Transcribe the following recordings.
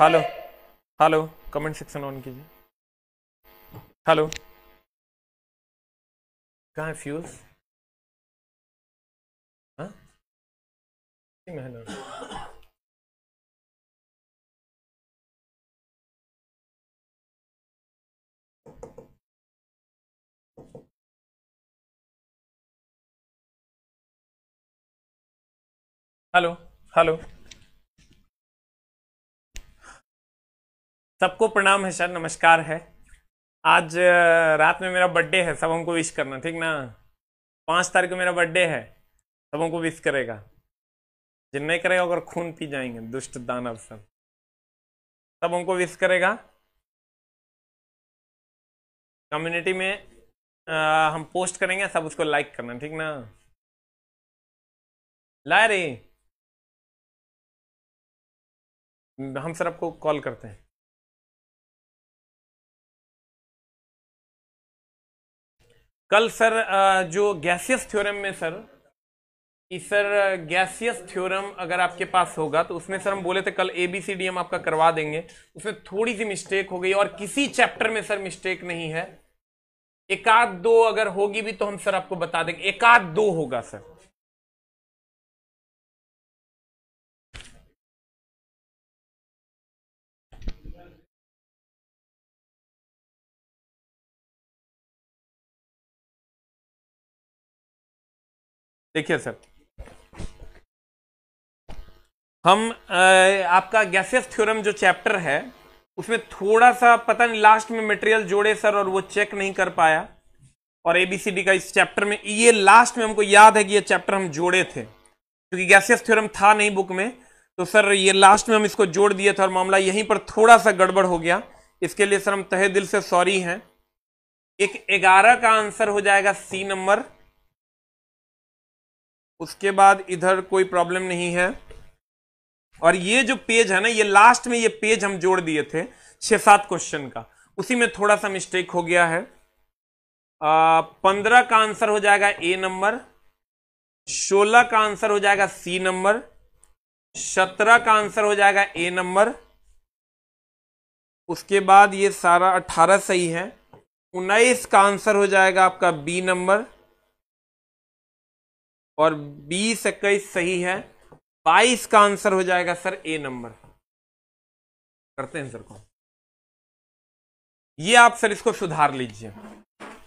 Hello hello comment section on कीजिए hello कहाँ है फ्यूज हेलो हेलो सबको प्रणाम है सर नमस्कार है आज रात में मेरा बर्थडे है सब हमको विश करना ठीक ना पाँच तारीख को मेरा बर्थडे है सब हमको विश करेगा जिन नहीं करेगा अगर खून पी जाएंगे दुष्ट दानव सब सब हमको विश करेगा कम्युनिटी में आ, हम पोस्ट करेंगे सब उसको लाइक करना ठीक ना लाए रही हम सर आपको कॉल करते हैं कल सर जो गैसियस थ्योरम में सर इस सर गैसियस थ्योरम अगर आपके पास होगा तो उसमें सर हम बोले थे कल एबीसीडी हम आपका करवा देंगे उसमें थोड़ी सी मिस्टेक हो गई और किसी चैप्टर में सर मिस्टेक नहीं है एकाध दो अगर होगी भी तो हम सर आपको बता देंगे एकाध दो होगा सर देखिए सर हम आपका गैसेस थ्योरम जो चैप्टर है उसमें थोड़ा सा पता नहीं लास्ट में मटेरियल जोड़े सर और वो चेक नहीं कर पाया और एबीसीडी का इस चैप्टर में ये लास्ट में हमको याद है कि ये चैप्टर हम जोड़े थे क्योंकि गैसेस थ्योरम था नहीं बुक में तो सर ये लास्ट में हम इसको जोड़ दिए थे और मामला यहीं पर थोड़ा सा गड़बड़ हो गया इसके लिए सर हम तहे दिल से सॉरी हैं एक ग्यारह का आंसर हो जाएगा सी नंबर उसके बाद इधर कोई प्रॉब्लम नहीं है और ये जो पेज है ना ये लास्ट में ये पेज हम जोड़ दिए थे छह सात क्वेश्चन का उसी में थोड़ा सा मिस्टेक हो गया है पंद्रह का आंसर हो जाएगा ए नंबर सोलह का आंसर हो जाएगा सी नंबर सत्रह का आंसर हो जाएगा ए नंबर उसके बाद ये सारा अठारह सही है उन्नीस का आंसर हो जाएगा आपका बी नंबर और बीस इक्कीस सही है बाईस का आंसर हो जाएगा सर ए नंबर करते हैं सर को ये आप सर इसको सुधार लीजिए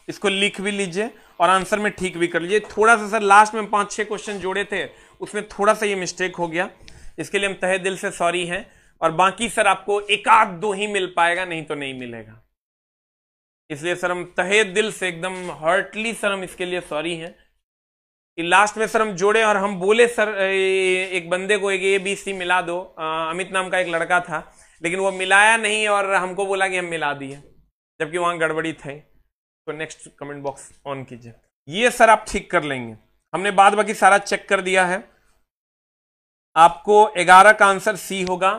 इसको लिख भी लीजिए और आंसर में ठीक भी कर लीजिए थोड़ा सा सर लास्ट में पांच छह क्वेश्चन जोड़े थे उसमें थोड़ा सा ये मिस्टेक हो गया इसके लिए हम तहे दिल से सॉरी हैं और बाकी सर आपको एक आध दो ही मिल पाएगा नहीं तो नहीं मिलेगा इसलिए सर हम तहे दिल से एकदम हर्टली सर हम इसके लिए सॉरी हैं कि लास्ट में सर हम जोड़े और हम बोले सर एक बंदे को एक ए बी सी मिला दो अमित नाम का एक लड़का था लेकिन वो मिलाया नहीं और हमको बोला कि हम मिला दिए जबकि वहां गड़बड़ी थी तो नेक्स्ट कमेंट बॉक्स ऑन कीजिए ये सर आप ठीक कर लेंगे हमने बाद बाकी सारा चेक कर दिया है आपको 11 का आंसर सी होगा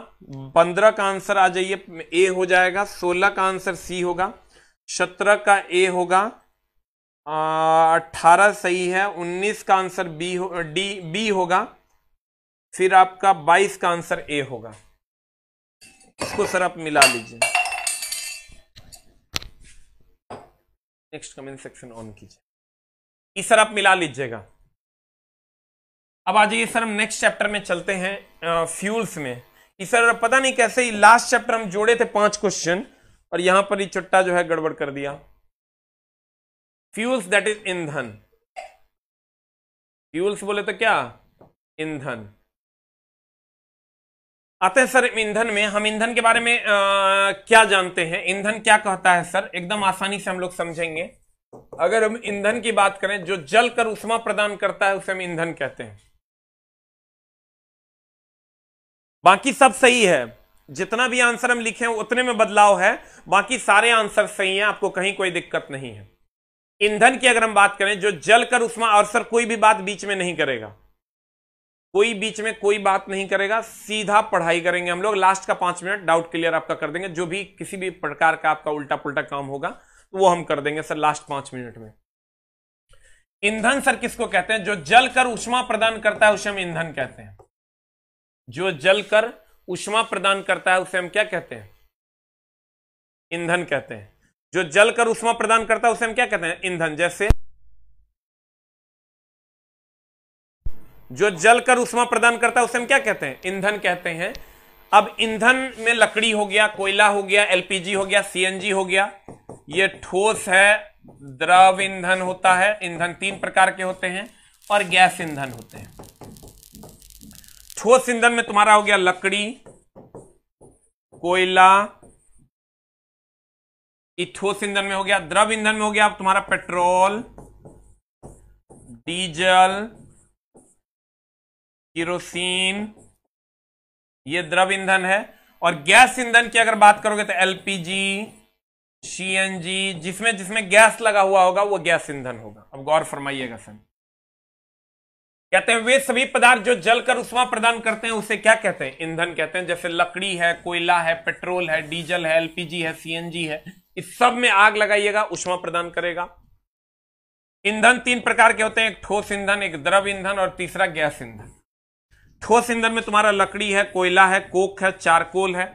15 का आंसर आ जाइए ए हो जाएगा 16 का आंसर सी होगा 17 का ए होगा अट्ठारह सही है उन्नीस का आंसर बी हो डी बी होगा फिर आपका बाईस का आंसर ए होगा इसको सर आप मिला लीजिए नेक्स्ट कमेंट सेक्शन ऑन कीजिए सर आप मिला लीजिएगा अब आ जाइए सर हम नेक्स्ट चैप्टर में चलते हैं फ्यूल्स में सर पता नहीं कैसे लास्ट चैप्टर हम जोड़े थे पांच क्वेश्चन और यहां पर ये चुट्टा जो है गड़बड़ कर दिया फ्यूल्स दैट इज ईंधन फ्यूल्स बोले तो क्या ईंधन आते हैं सर ईंधन में हम ईंधन के बारे में आ, क्या जानते हैं ईंधन क्या कहता है सर एकदम आसानी से हम लोग समझेंगे अगर हम ईंधन की बात करें जो जल कर उष्मा प्रदान करता है उसे हम ईंधन कहते हैं बाकी सब सही है जितना भी आंसर हम लिखे हैं उतने में बदलाव है बाकी सारे आंसर सही हैं आपको कहीं कोई दिक्कत नहीं है ईंधन की अगर हम बात करें जो जलकर उष्मा और सर कोई भी बात बीच में नहीं करेगा कोई बीच में कोई बात नहीं करेगा सीधा पढ़ाई करेंगे हम लोग लास्ट का पांच मिनट डाउट क्लियर आपका कर देंगे जो भी किसी भी प्रकार का आपका उल्टा पुलटा काम होगा तो वो हम कर देंगे सर लास्ट पांच मिनट में ईंधन सर किसको कहते हैं जो जल कर उष्मा प्रदान करता है उसे हम ईंधन कहते हैं जो जल कर उष्मा प्रदान करता है उसे हम क्या कहते हैं ईंधन कहते हैं जो जल कर उष्मा प्रदान करता है उसे हम क्या कहते हैं ईंधन जैसे जो जल कर उष्मा प्रदान करता है उसे हम क्या कहते हैं ईंधन कहते हैं अब ईंधन में लकड़ी हो गया कोयला हो गया एलपीजी हो गया सीएनजी हो गया ये ठोस है द्रव ईंधन होता है ईंधन तीन प्रकार के होते हैं और गैस ईंधन होते हैं ठोस ईंधन में तुम्हारा हो गया लकड़ी कोयला ठोस ईंधन में हो गया द्रव ईंधन में हो गया अब तुम्हारा पेट्रोल डीजल किरोसिन ये द्रव ईंधन है और गैस ईंधन की अगर बात करोगे तो एलपीजी सीएनजी जिसमें जिसमें गैस लगा हुआ होगा वो गैस ईंधन होगा अब गौर फरमाइएगा सर कहते हैं वे सभी पदार्थ जो जलकर उष्मा प्रदान करते हैं उसे क्या कहते हैं ईंधन कहते हैं जैसे लकड़ी है कोयला है पेट्रोल है डीजल है एलपीजी है सीएनजी है इस सब में आग लगाइएगा उष्मा प्रदान करेगा ईंधन तीन प्रकार के होते हैं एक ठोस ईंधन एक द्रव ईंधन और तीसरा गैस ईंधन ठोस ईंधन में तुम्हारा लकड़ी है कोयला है कोक है चारकोल है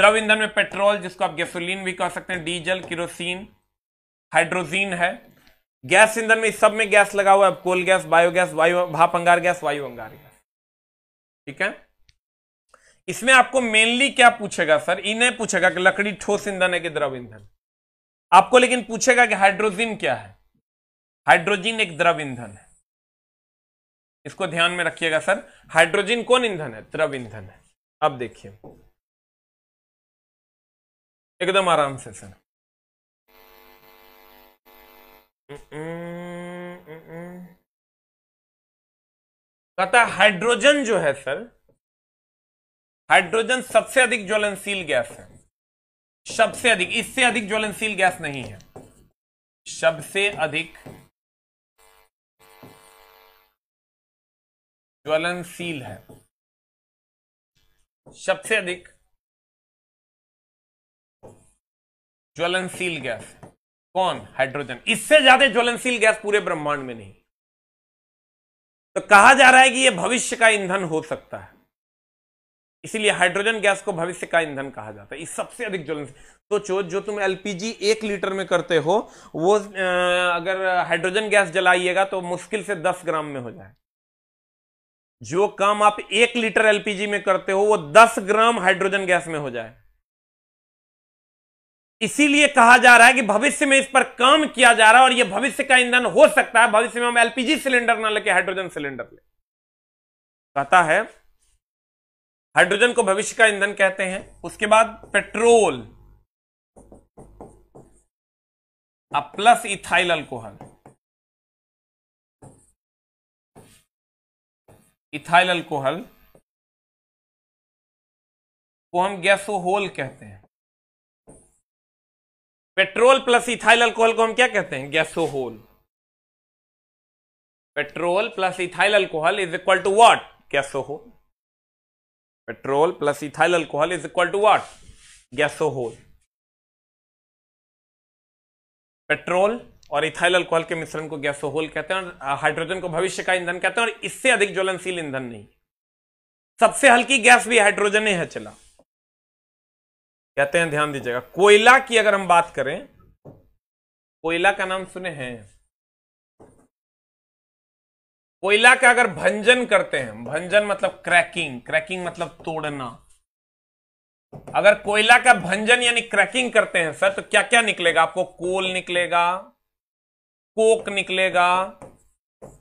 द्रव ईंधन में पेट्रोल जिसको आप गैसोलीन भी कह सकते हैं डीजल किरोसिन हाइड्रोजीन है गैस ईंधन में सब में गैस लगा हुआ है कोल गैस बायोगैस वायु भाप अंगार गैस वायु अंगार गैस ठीक है इसमें आपको मेनली क्या पूछेगा सर इन्हें पूछेगा कि लकड़ी ठोस ईंधन है कि द्रव ईंधन आपको लेकिन पूछेगा कि हाइड्रोजन क्या है हाइड्रोजन एक द्रव ईंधन है इसको ध्यान में रखिएगा सर हाइड्रोजन कौन ईंधन है द्रव ईंधन है अब देखिए एकदम आराम से सर कहता है हाइड्रोजन जो है सर हाइड्रोजन सबसे अधिक ज्वलनशील गैस है सबसे अधिक इससे अधिक ज्वलनशील गैस नहीं है सबसे अधिक ज्वलनशील है सबसे अधिक ज्वलनशील गैस कौन हाइड्रोजन इससे ज्यादा ज्वलनशील गैस पूरे ब्रह्मांड में नहीं तो कहा जा रहा है कि यह भविष्य का ईंधन हो सकता है इसीलिए हाइड्रोजन गैस को भविष्य का ईंधन कहा जाता है इस सबसे अधिक ज्वलन सोचो तो चो जो तुम एलपीजी एक लीटर में करते हो वो अगर हाइड्रोजन गैस जलाइएगा तो मुश्किल से दस ग्राम में हो जाए जो काम आप एक लीटर एलपीजी में करते हो वो दस ग्राम हाइड्रोजन गैस में हो जाए इसीलिए कहा जा रहा है कि भविष्य में इस पर काम किया जा रहा है और यह भविष्य का ईंधन हो सकता है भविष्य में हम एलपीजी सिलेंडर ना लेके हाइड्रोजन सिलेंडर ले कहता है हाइड्रोजन को भविष्य का ईंधन कहते हैं उसके बाद पेट्रोल अब plus ethyl alcohol ethyl alcohol को हम गैसोहोल कहते हैं पेट्रोल प्लस इथाइल अल्कोहल को हम क्या कहते हैं gasohol petrol plus ethyl alcohol is equal to what gasohol petrol plus ethyl alcohol is equal to what gasohol petrol और इथाइल अल्कोहल के मिश्रण को गैसोहोल कहते हैं और हाइड्रोजन को भविष्य का ईंधन कहते हैं और इससे अधिक ज्वलनशील ईंधन नहीं सबसे हल्की गैस भी हाइड्रोजन ही है चला कहते हैं ध्यान दीजिएगा कोयला की अगर हम बात करें कोयला का नाम सुने हैं कोयला का अगर भंजन करते हैं भंजन मतलब क्रैकिंग क्रैकिंग मतलब तोड़ना अगर कोयला का भंजन यानी क्रैकिंग करते हैं सर तो क्या क्या निकलेगा आपको कोल निकलेगा कोक निकलेगा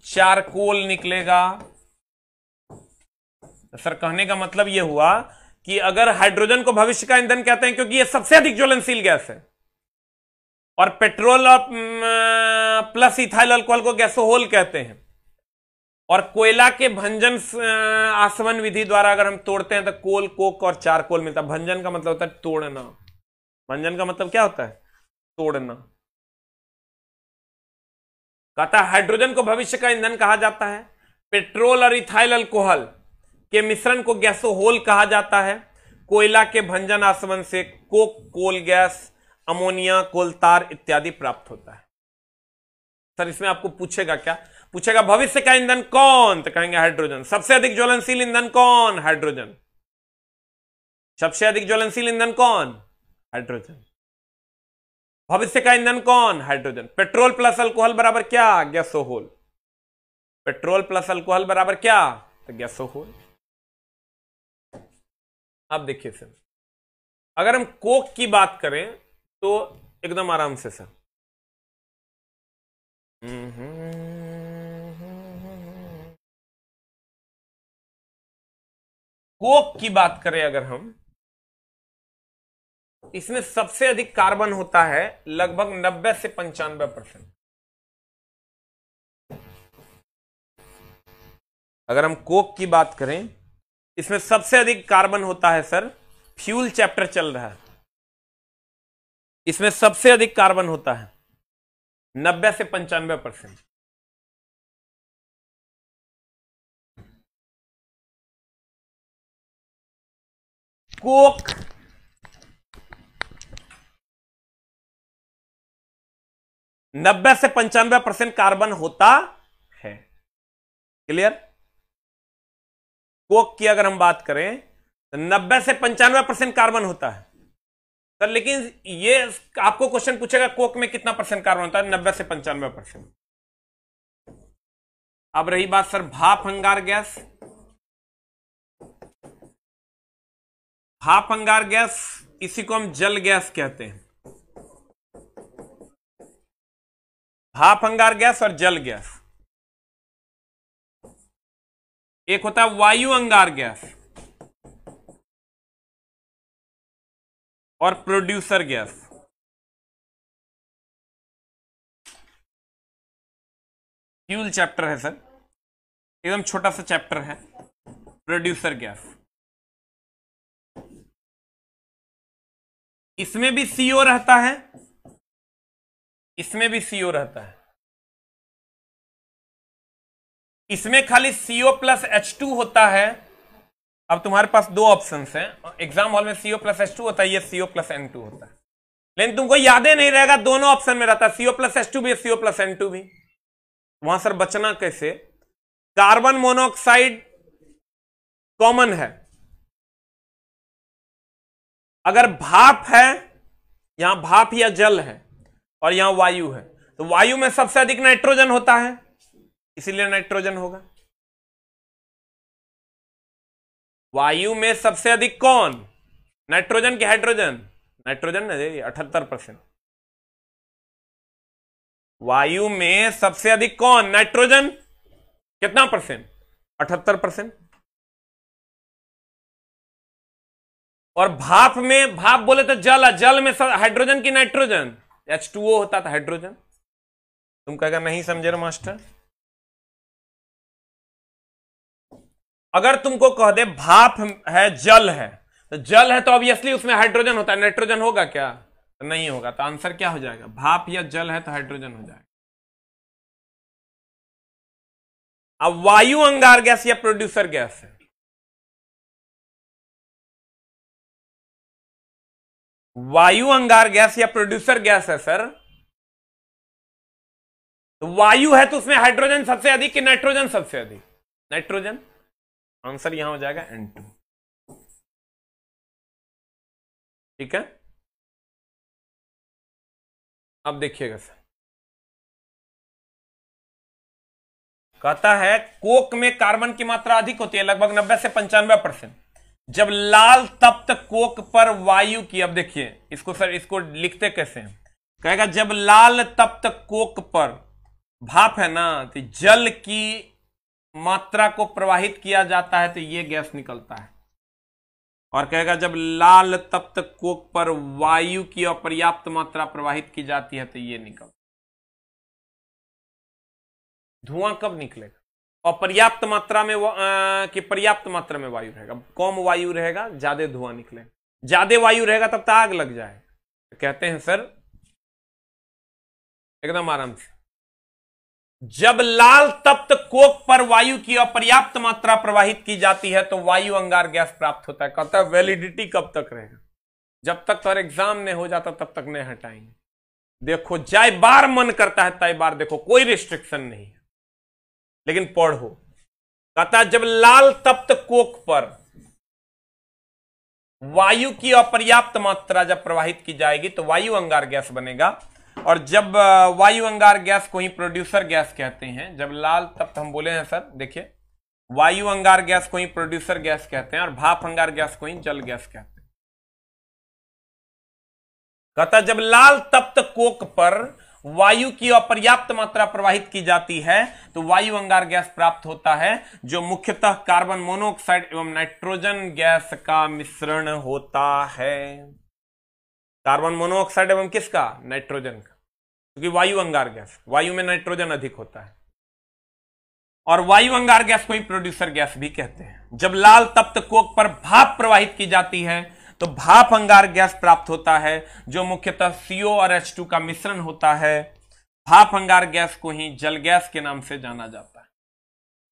चारकोल निकलेगा सर कहने का मतलब यह हुआ कि अगर हाइड्रोजन को भविष्य का ईंधन कहते हैं क्योंकि यह सबसे अधिक ज्वलनशील गैस है और पेट्रोल और प्लस इथाइल अल्कोहल को गैसोहोल कहते हैं और कोयला के भंजन आसवन विधि द्वारा अगर हम तोड़ते हैं तो कोल कोक और चार कोल मिलता है भंजन का मतलब होता है तोड़ना भंजन का मतलब क्या होता है तोड़ना कहता है हाइड्रोजन को भविष्य का ईंधन कहा जाता है पेट्रोल और इथाइल अल्कोहल के मिश्रण को गैसोहोल कहा जाता है कोयला के भंजन आसवन से coke coal gas ammonia coal tar इत्यादि प्राप्त होता है सर इसमें आपको पूछेगा क्या पूछेगा भविष्य का ईंधन कौन तो कहेंगे हाइड्रोजन सबसे अधिक ज्वलनशील ईंधन कौन हाइड्रोजन सबसे अधिक ज्वलनशील ईंधन कौन हाइड्रोजन भविष्य का ईंधन कौन हाइड्रोजन पेट्रोल प्लस अल्कोहल बराबर क्या गैसोहोल पेट्रोल प्लस अल्कोहल बराबर क्या तो गैसोहोल अब देखिए सर अगर हम कोक की बात करें तो एकदम आराम से सर हम्म, हम्म। कोक की बात करें अगर हम इसमें सबसे अधिक कार्बन होता है लगभग 90 से पंचानवे परसेंट अगर हम कोक की बात करें इसमें सबसे अधिक कार्बन होता है सर फ्यूल चैप्टर चल रहा है इसमें सबसे अधिक कार्बन होता है नब्बे से पंचानवे परसेंट कोक नब्बे से पंचानवे परसेंट कार्बन होता है क्लियर कोक की अगर हम बात करें तो नब्बे से पंचानवे परसेंट कार्बन होता है सर तो लेकिन ये आपको क्वेश्चन पूछेगा कोक में कितना परसेंट कार्बन होता है नब्बे से पंचानवे परसेंट अब रही बात सर भाप हंगार गैस हाफ अंगार गैस इसी को हम जल गैस कहते हैं हाफ अंगार गैस और जल गैस एक होता है वायु अंगार गैस और प्रोड्यूसर गैस फ्यूल चैप्टर है सर एकदम छोटा सा चैप्टर है प्रोड्यूसर गैस इसमें भी सीओ रहता है इसमें भी सीओ रहता है इसमें खाली सीओ प्लस एच टू होता है अब तुम्हारे पास दो ऑप्शन है एग्जाम हॉल में सीओ प्लस एच टू होता है ये सीओ प्लस एन टू होता है लेकिन तुमको यादें नहीं रहेगा दोनों ऑप्शन में रहता है सीओ प्लस एच टू भी सीओ प्लस एन टू भी वहां सर बचना कैसे कार्बन मोनोऑक्साइड कॉमन है अगर भाप है यहां भाप या जल है और यहां वायु है तो वायु में सबसे अधिक नाइट्रोजन होता है इसीलिए नाइट्रोजन होगा वायु में सबसे अधिक कौन नाइट्रोजन के हाइड्रोजन नाइट्रोजन ना अठहत्तर परसेंट वायु में सबसे अधिक कौन नाइट्रोजन कितना परसेंट अठहत्तर परसेंट और भाप में भाप बोले तो जल है जल में हाइड्रोजन की नाइट्रोजन एच टू ओ होता था हाइड्रोजन तुम कहेगा नहीं समझे रहे मास्टर अगर तुमको कह दे भाप है जल है तो जल है तो ऑब्वियसली उसमें हाइड्रोजन होता है नाइट्रोजन होगा क्या तो नहीं होगा तो आंसर क्या हो जाएगा भाप या जल है तो हाइड्रोजन हो जाएगा अब वायु अंगार गैस या प्रोड्यूसर गैस है वायु अंगार गैस या प्रोड्यूसर गैस है सर तो वायु है तो उसमें हाइड्रोजन सबसे अधिक कि नाइट्रोजन सबसे अधिक नाइट्रोजन आंसर यहां हो जाएगा एन टू ठीक है अब देखिएगा सर कहता है कोक में कार्बन की मात्रा अधिक होती है लगभग 90 से पंचानवे परसेंट जब लाल तप्त कोक पर वायु की अब देखिए इसको सर इसको लिखते कैसे हैं कहेगा जब लाल तप्त कोक पर भाप है ना तो जल की मात्रा को प्रवाहित किया जाता है तो यह गैस निकलता है और कहेगा जब लाल तप्त कोक पर वायु की अपर्याप्त मात्रा प्रवाहित की जाती है तो ये निकल धुआं कब निकलेगा और पर्याप्त मात्रा में कि पर्याप्त मात्रा में वायु रहेगा कम वायु रहेगा ज्यादा धुआं निकले ज्यादा वायु रहेगा तब तक तो आग लग जाए कहते हैं सर एकदम आराम से जब लाल तप्त कोक पर वायु की अपर्याप्त मात्रा प्रवाहित की जाती है तो वायु अंगार गैस प्राप्त होता है कहता है वैलिडिटी कब तक रहेगा जब तक तो एग्जाम नहीं हो जाता तब तक नहीं हटाएंगे देखो जाए बार मन करता है तय बार देखो कोई रिस्ट्रिक्शन नहीं लेकिन पढ़ो कहता जब लाल तप्त कोक पर वायु की अपर्याप्त मात्रा जब प्रवाहित की जाएगी तो वायु अंगार गैस बनेगा और जब वायु अंगार गैस को ही प्रोड्यूसर गैस कहते हैं जब लाल तप्त हम बोले हैं सर देखिए वायु अंगार गैस को ही प्रोड्यूसर गैस कहते हैं और भाप अंगार गैस को ही जल गैस कहते हैं कहता जब लाल तप्त कोक पर वायु की अपर्याप्त मात्रा प्रवाहित की जाती है तो वायु अंगार गैस प्राप्त होता है जो मुख्यतः कार्बन मोनोऑक्साइड एवं नाइट्रोजन गैस का मिश्रण होता है कार्बन मोनोऑक्साइड एवं किसका नाइट्रोजन का क्योंकि वायु अंगार गैस वायु में नाइट्रोजन अधिक होता है और वायु अंगार गैस को ही प्रोड्यूसर गैस भी कहते हैं जब लाल तप्त कोक पर भाप प्रवाहित की जाती है तो भाप अंगार गैस प्राप्त होता है जो मुख्यतः सीओ और एच टू का मिश्रण होता है भाप अंगार गैस को ही जल गैस के नाम से जाना जाता है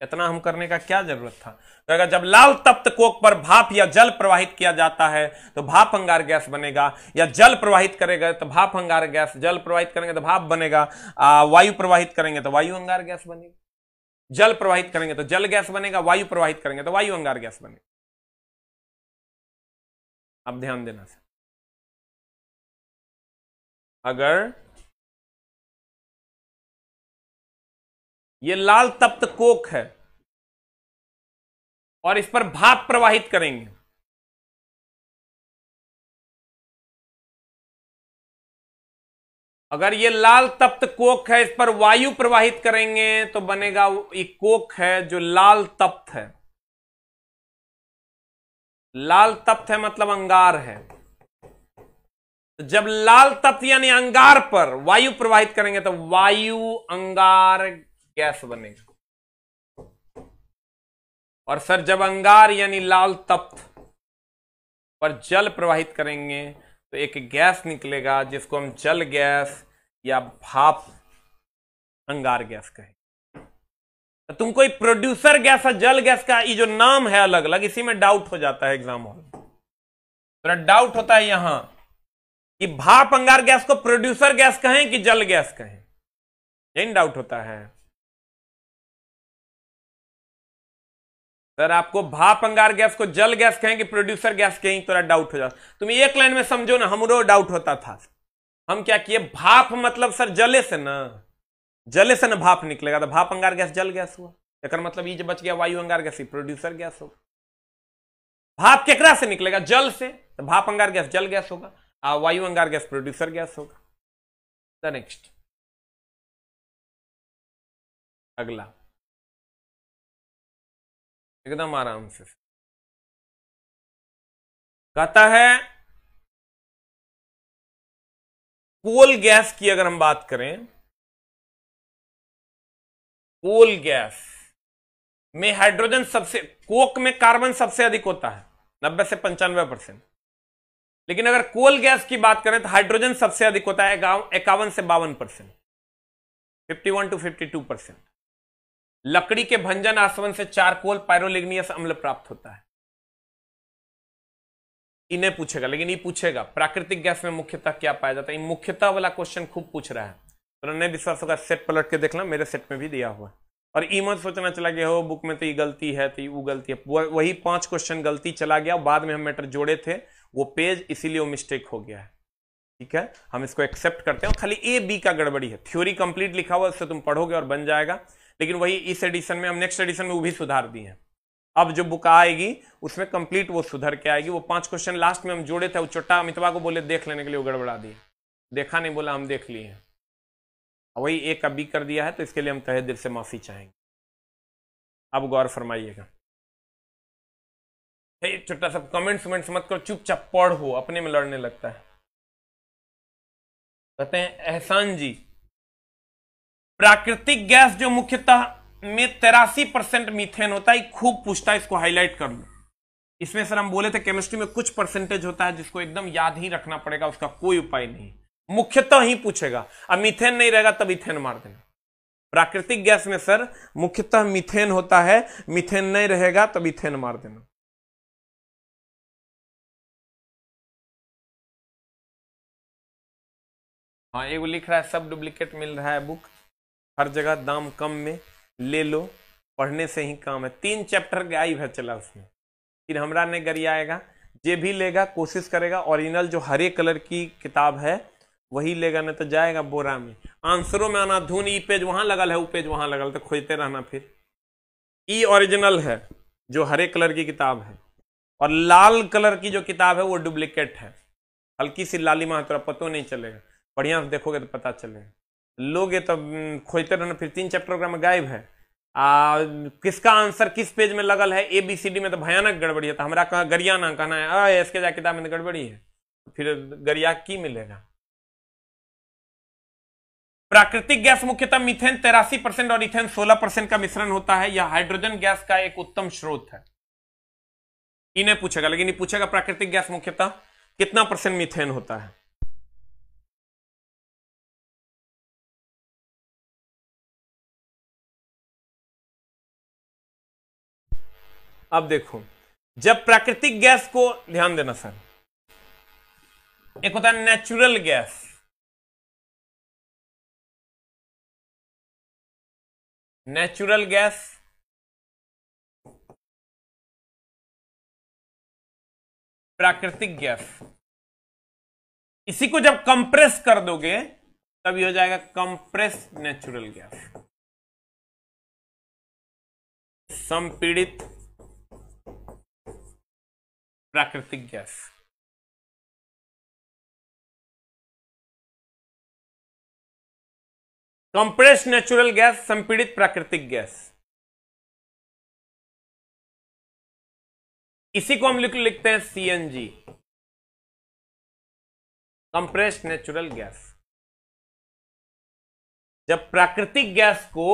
इतना हम करने का क्या जरूरत था तो अगर जब लाल तप्त कोक पर भाप या जल प्रवाहित किया जाता है तो भाप अंगार गैस बनेगा या जल प्रवाहित करेगा तो भाप अंगार गैस जल प्रवाहित करेंगे तो भाप बनेगा वायु प्रवाहित करेंगे तो वायु अंगार गैस बनेगा जल प्रवाहित करेंगे तो जल गैस बनेगा वायु प्रवाहित करेंगे तो वायु अंगार गैस बनेगा अब ध्यान देना सर अगर ये लाल तप्त कोक है और इस पर भाप प्रवाहित करेंगे अगर ये लाल तप्त कोक है इस पर वायु प्रवाहित करेंगे तो बनेगा एक कोक है जो लाल तप्त है लाल तप्त है मतलब अंगार है तो जब लाल तप्त यानी अंगार पर वायु प्रवाहित करेंगे तो वायु अंगार गैस बनेगा और सर जब अंगार यानी लाल तप्त पर जल प्रवाहित करेंगे तो एक गैस निकलेगा जिसको हम जल गैस या भाप अंगार गैस कहेंगे तो तुमको ये प्रोड्यूसर गैस और जल गैस का ये जो नाम है अलग अलग इसी में डाउट हो जाता है एग्जाम हॉल थोड़ा तो डाउट होता है यहां कि भाप अंगार गैस को प्रोड्यूसर गैस कहें कि जल गैस कहें यही डाउट होता है सर आपको भाप अंगार गैस को जल गैस कहें कि प्रोड्यूसर गैस कहें थोड़ा तो डाउट हो जाता तुम एक लाइन में समझो ना हमरो डाउट होता था हम क्या किए भाप मतलब सर जले से ना जले से ना भाप निकलेगा तो भाप अंगार गैस जल गैस हुआ एक मतलब ई बच गया वायु अंगार गैस प्रोड्यूसर गैस होगा भाप केकरा से निकलेगा जल से तो भाप अंगार गैस जल गैस होगा और वायु अंगार गैस प्रोड्यूसर गैस होगा द नेक्स्ट अगला एकदम आराम से कहता है कोल गैस की अगर हम बात करें कोल गैस में हाइड्रोजन सबसे कोक में कार्बन सबसे अधिक होता है नब्बे से पंचानवे परसेंट लेकिन अगर कोल गैस की बात करें तो हाइड्रोजन सबसे अधिक होता है इक्यावन से बावन percent fifty one to fifty two percent लकड़ी के भंजन आसवन से चार कोल पायरोलिग्नियस अम्ल प्राप्त होता है इन्हें पूछेगा लेकिन ये पूछेगा प्राकृतिक गैस में मुख्यतः क्या पाया जाता है मुख्यतः वाला क्वेश्चन खूब पूछ रहा है उन्होंने विश्वासों का सेट पलट के देखना मेरे सेट में भी दिया हुआ है और ई मत सोचना चला गया हो बुक में तो ये गलती है तो वो गलती है वही पांच क्वेश्चन गलती चला गया बाद में हम मैटर जोड़े थे वो पेज इसीलिए वो मिस्टेक हो गया है ठीक है हम इसको एक्सेप्ट करते हैं खाली ए बी का गड़बड़ी है थ्योरी कंप्लीट लिखा हुआ उससे तुम पढ़ोगे और बन जाएगा लेकिन वही इस एडिशन में हम नेक्स्ट एडिशन में वो भी सुधार दिए हैं अब जो बुक आएगी उसमें कंप्लीट वो सुधर के आएगी वो पांच क्वेश्चन लास्ट में हम जोड़े थे वो चोटा अमितवा को बोले देख लेने के लिए वो गड़बड़ा दी देखा नहीं बोला हम देख लिए वही एक का बी कर दिया है तो इसके लिए हम तहे दिल से माफ़ी चाहेंगे अब गौर फरमाइएगा छोटा सा कमेंट्स वमेंट्स मत करो चुपचाप पढ़ो अपने में लड़ने लगता है कहते हैं एहसान जी प्राकृतिक गैस जो मुख्यतः में तेरासी परसेंट मीथेन होता है खूब पूछता है इसको हाईलाइट कर लो इसमें सर हम बोले थे केमिस्ट्री में कुछ परसेंटेज होता है जिसको एकदम याद ही रखना पड़ेगा उसका कोई उपाय नहीं मुख्यतः ही पूछेगा अब मिथेन नहीं रहेगा तब इथेन मार देना प्राकृतिक गैस में सर मुख्यतः मिथेन होता है मिथेन नहीं रहेगा तब इथेन मार देना हाँ एगो लिख रहा है सब डुप्लीकेट मिल रहा है बुक हर जगह दाम कम में ले लो पढ़ने से ही काम है तीन चैप्टर गायब है चला उसमें फिर हमारा नहीं गरी आएगा जे भी लेगा कोशिश करेगा ओरिजिनल जो हरे कलर की किताब है वही लेगा ना तो जाएगा बोरा में आंसरों में आना धुन ई पेज वहां लगल है वो पेज वहां लगल तो खोजते रहना फिर ई ओरिजिनल है जो हरे कलर की किताब है और लाल कलर की जो किताब है वो डुप्लीकेट है हल्की सी लाली माँ पता नहीं चलेगा बढ़िया से देखोगे तो पता चलेगा लोगे तो खोजते रहना फिर तीन चैप्टर में गायब है आ, किसका आंसर किस पेज में लगल है ए बी सी डी में तो भयानक गड़बड़ी है तो हमारा कहा गरिया ना कहना है अ जा किताब में तो गड़बड़ी है फिर गरिया की मिलेगा प्राकृतिक गैस मुख्यतः मिथेन तेरासी परसेंट और इथेन सोलह परसेंट का मिश्रण होता है यह हाइड्रोजन गैस का एक उत्तम स्रोत है इन्हें पूछेगा लेकिन पूछेगा प्राकृतिक गैस मुख्यतः कितना परसेंट मिथेन होता है अब देखो जब प्राकृतिक गैस को ध्यान देना सर एक होता है नेचुरल गैस नेचुरल गैस प्राकृतिक गैस इसी को जब कंप्रेस कर दोगे तब ये हो जाएगा कंप्रेस नेचुरल गैस संपीड़ित प्राकृतिक गैस कंप्रेस नेचुरल गैस संपीड़ित प्राकृतिक गैस इसी को हम लिख लिखते हैं सीएनजी कंप्रेस्ड नेचुरल गैस जब प्राकृतिक गैस को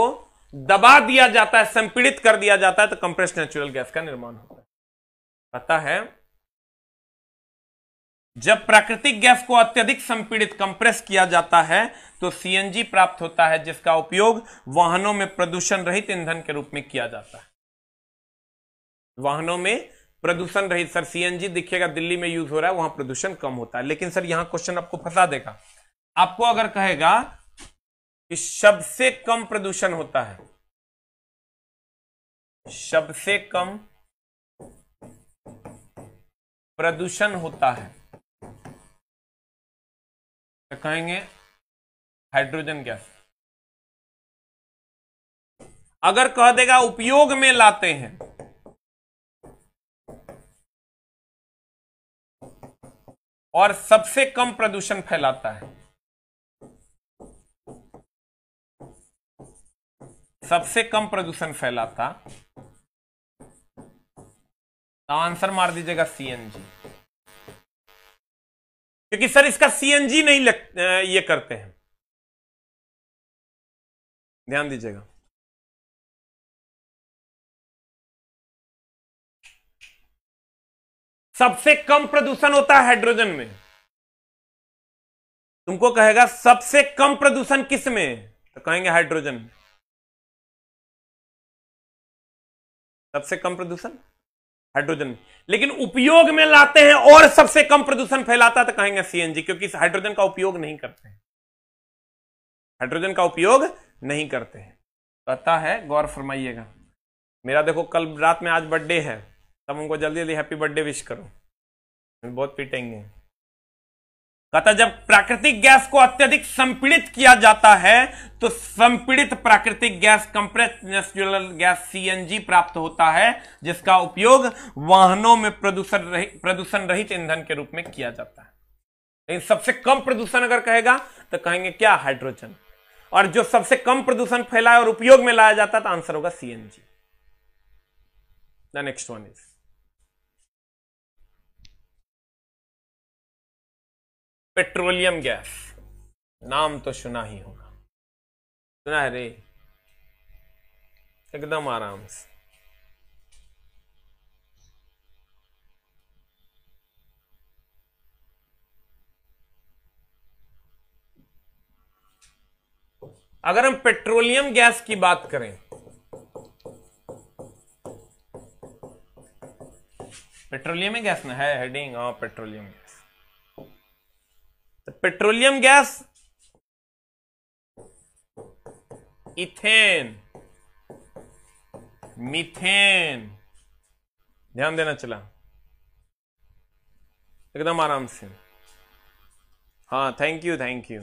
दबा दिया जाता है संपीड़ित कर दिया जाता है तो कंप्रेस नेचुरल गैस का निर्माण होता है पता है जब प्राकृतिक गैस को अत्यधिक संपीड़ित कंप्रेस किया जाता है तो सीएनजी प्राप्त होता है जिसका उपयोग वाहनों में प्रदूषण रहित ईंधन के रूप में किया जाता है वाहनों में प्रदूषण रहित सर सीएनजी दिखेगा दिल्ली में यूज हो रहा है वहां प्रदूषण कम होता है लेकिन सर यहां क्वेश्चन आपको फंसा देगा आपको अगर कहेगा कि सबसे कम प्रदूषण होता है सबसे कम प्रदूषण होता है रखाएंगे हाइड्रोजन गैस अगर कह देगा उपयोग में लाते हैं और सबसे कम प्रदूषण फैलाता है सबसे कम प्रदूषण फैलाता तो आंसर मार दीजिएगा सीएनजी क्योंकि सर इसका सीएनजी नहीं लग, ये करते हैं ध्यान दीजिएगा सबसे कम प्रदूषण होता है हाइड्रोजन में तुमको कहेगा सबसे कम प्रदूषण किस में तो कहेंगे हाइड्रोजन सबसे कम प्रदूषण हाइड्रोजन लेकिन उपयोग में लाते हैं और सबसे कम प्रदूषण फैलाता तो कहेंगे सीएनजी क्योंकि हाइड्रोजन का उपयोग नहीं करते हैं हाइड्रोजन का उपयोग नहीं करते हैं पता है गौर फरमाइएगा मेरा देखो कल रात में आज बर्थडे है तब उनको जल्दी जल्दी हैप्पी बर्थडे विश करो बहुत पीटेंगे कहता जब प्राकृतिक गैस को अत्यधिक संपीड़ित किया जाता है तो संपीड़ित प्राकृतिक gas compress natural gas CNG प्राप्त होता है जिसका उपयोग वाहनों में प्रदूषण रहित प्रदूषण रहित ईंधन के रूप में किया जाता है लेकिन सबसे कम प्रदूषण अगर कहेगा तो कहेंगे क्या हाइड्रोजन और जो सबसे कम प्रदूषण फैलाए और उपयोग में लाया जाता है तो आंसर होगा CNG the next one is petroleum gas नाम तो सुना ही होगा सुना है रे एकदम आराम से अगर हम पेट्रोलियम गैस की बात करें पेट्रोलियम गैस ना है हेडिंग हाँ पेट्रोलियम गैस तो पेट्रोलियम गैस इथेन मीथेन ध्यान देना चला एकदम आराम से हाँ थैंक यू थैंक यू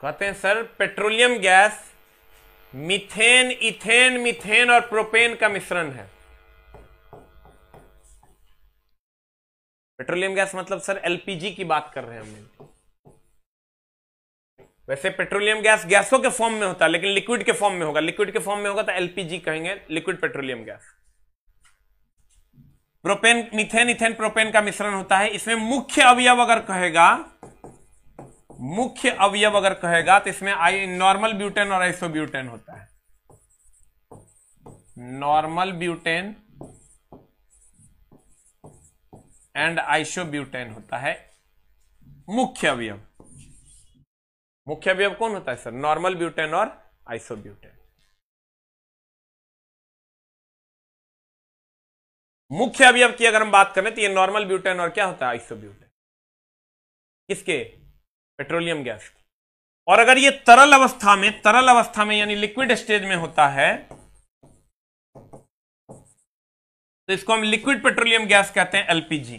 कहते हैं sir petroleum gas methane ethane methane और प्रोपेन का मिश्रण है पेट्रोलियम गैस मतलब सर एलपीजी की बात कर रहे हैं हम वैसे पेट्रोलियम गैस गैसों के फॉर्म में होता है लेकिन लिक्विड के फॉर्म में होगा लिक्विड के फॉर्म में होगा तो एलपीजी कहेंगे liquid petroleum gas propane methane ethane propane का मिश्रण होता है इसमें मुख्य अवयव अगर कहेगा मुख्य अवयव अगर कहेगा तो इसमें आई नॉर्मल ब्यूटेन और आइसोब्यूटेन होता है नॉर्मल ब्यूटेन एंड आइसोब्यूटेन होता है मुख्य अवयव मुख्य अवयव कौन होता है सर नॉर्मल ब्यूटेन और आइसोब्यूटेन मुख्य अवयव की अगर हम बात करें तो ये नॉर्मल ब्यूटेन और क्या होता है आइसोब्यूटेन किसके पेट्रोलियम गैस और अगर ये तरल अवस्था में तरल अवस्था में यानी लिक्विड स्टेज में होता है तो इसको हम लिक्विड पेट्रोलियम गैस कहते हैं एलपीजी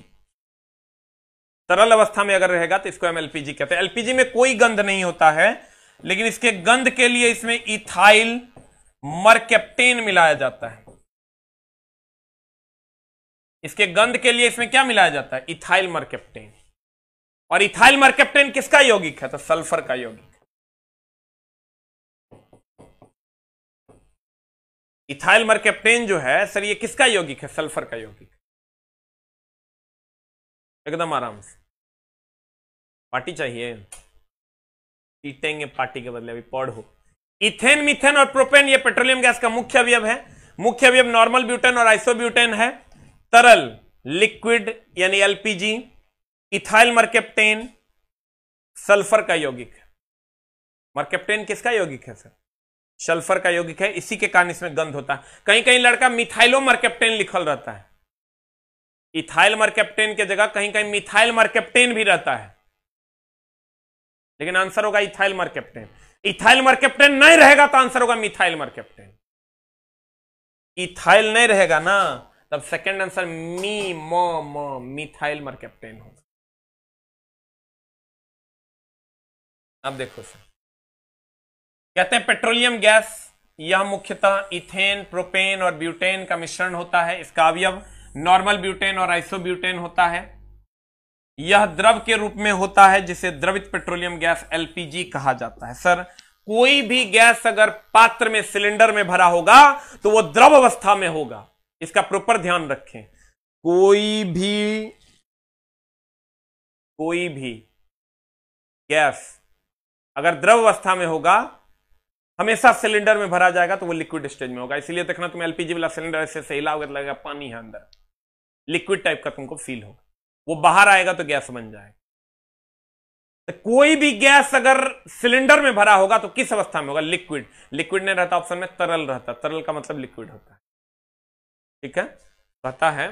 तरल अवस्था में अगर रहेगा तो इसको हम एलपीजी कहते हैं एलपीजी में कोई गंध नहीं होता है लेकिन इसके गंध के लिए इसमें इथाइल मरकेप्टेन मिलाया जाता है इसके गंध के लिए इसमें क्या मिलाया जाता है इथाइल मरकेप्टेन और इथाइल मर्केप्टेन किसका यौगिक है तो सल्फर का यौगिक इथाइल मर्केप्टेन जो है सर ये किसका यौगिक है सल्फर का यौगिक एकदम आराम से पार्टी चाहिए पीटेंगे पार्टी के बदले अभी हो इथेन मिथेन और प्रोपेन ये पेट्रोलियम गैस का मुख्य अवयव है मुख्य अवयव नॉर्मल ब्यूटेन और आइसोब्यूटेन है तरल लिक्विड यानी एलपीजी इथाइल मर्केप्टेन सल्फर का यौगिक है मर्केप्टेन किसका यौगिक है सर सल्फर का यौगिक है इसी के कारण इसमें गंध होता है कहीं कहीं लड़का मिथाइलो मर्केप्टेन लिखल रहता है इथाइल मर्केप्टेन के जगह कहीं कहीं मिथाइल मर्केप्टेन भी रहता है लेकिन आंसर होगा इथाइल मर्केप्टेन इथाइल मर्केप्टेन नहीं रहेगा तो आंसर होगा मिथाइल मर्केप्टेन इथाइल नहीं रहेगा ना तब सेकंड आंसर मी मो मिथाइल मर्केप्टेन होगा अब देखो सर कहते हैं पेट्रोलियम गैस यह मुख्यतः इथेन प्रोपेन और ब्यूटेन का मिश्रण होता है इसका अवयव नॉर्मल ब्यूटेन और आइसोब्यूटेन होता है यह द्रव के रूप में होता है जिसे द्रवित पेट्रोलियम गैस एलपीजी कहा जाता है सर कोई भी गैस अगर पात्र में सिलेंडर में भरा होगा तो वह द्रव अवस्था में होगा इसका प्रॉपर ध्यान रखें कोई भी कोई भी गैस अगर द्रव अवस्था में होगा हमेशा सिलेंडर में भरा जाएगा तो वो लिक्विड स्टेज में होगा इसलिए तो देखना तुम एलपीजी वाला सिलेंडर ऐसे सही हिलाओगे तो लगेगा पानी है अंदर लिक्विड टाइप का तुमको फील होगा वो बाहर आएगा तो गैस बन जाएगा तो कोई भी गैस अगर सिलेंडर में भरा होगा तो किस अवस्था में होगा लिक्विड लिक्विड नहीं रहता ऑप्शन में तरल रहता तरल का मतलब लिक्विड होता है ठीक है रहता है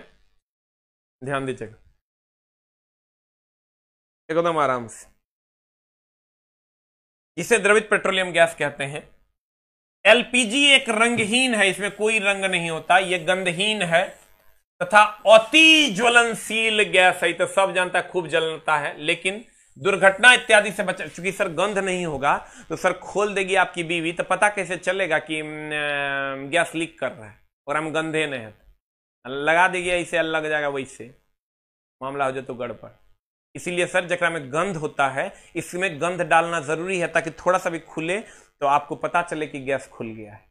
ध्यान दीजिएगा एकदम आराम से इसे द्रवित पेट्रोलियम गैस कहते हैं एलपीजी एक रंगहीन है इसमें कोई रंग नहीं होता यह गंधहीन है तथा अति ज्वलनशील गैस है तो सब जानता है खूब जलता है लेकिन दुर्घटना इत्यादि से बचा चूंकि सर गंध नहीं होगा तो सर खोल देगी आपकी बीवी तो पता कैसे चलेगा कि गैस लीक कर रहा है और हम गंधे नहीं है लगा देगी ऐसे लग जाएगा वैसे मामला हो जाए तो गड़बड़ इसीलिए सर जरा में गंध होता है इसमें गंध डालना जरूरी है ताकि थोड़ा सा भी खुले तो आपको पता चले कि गैस खुल गया है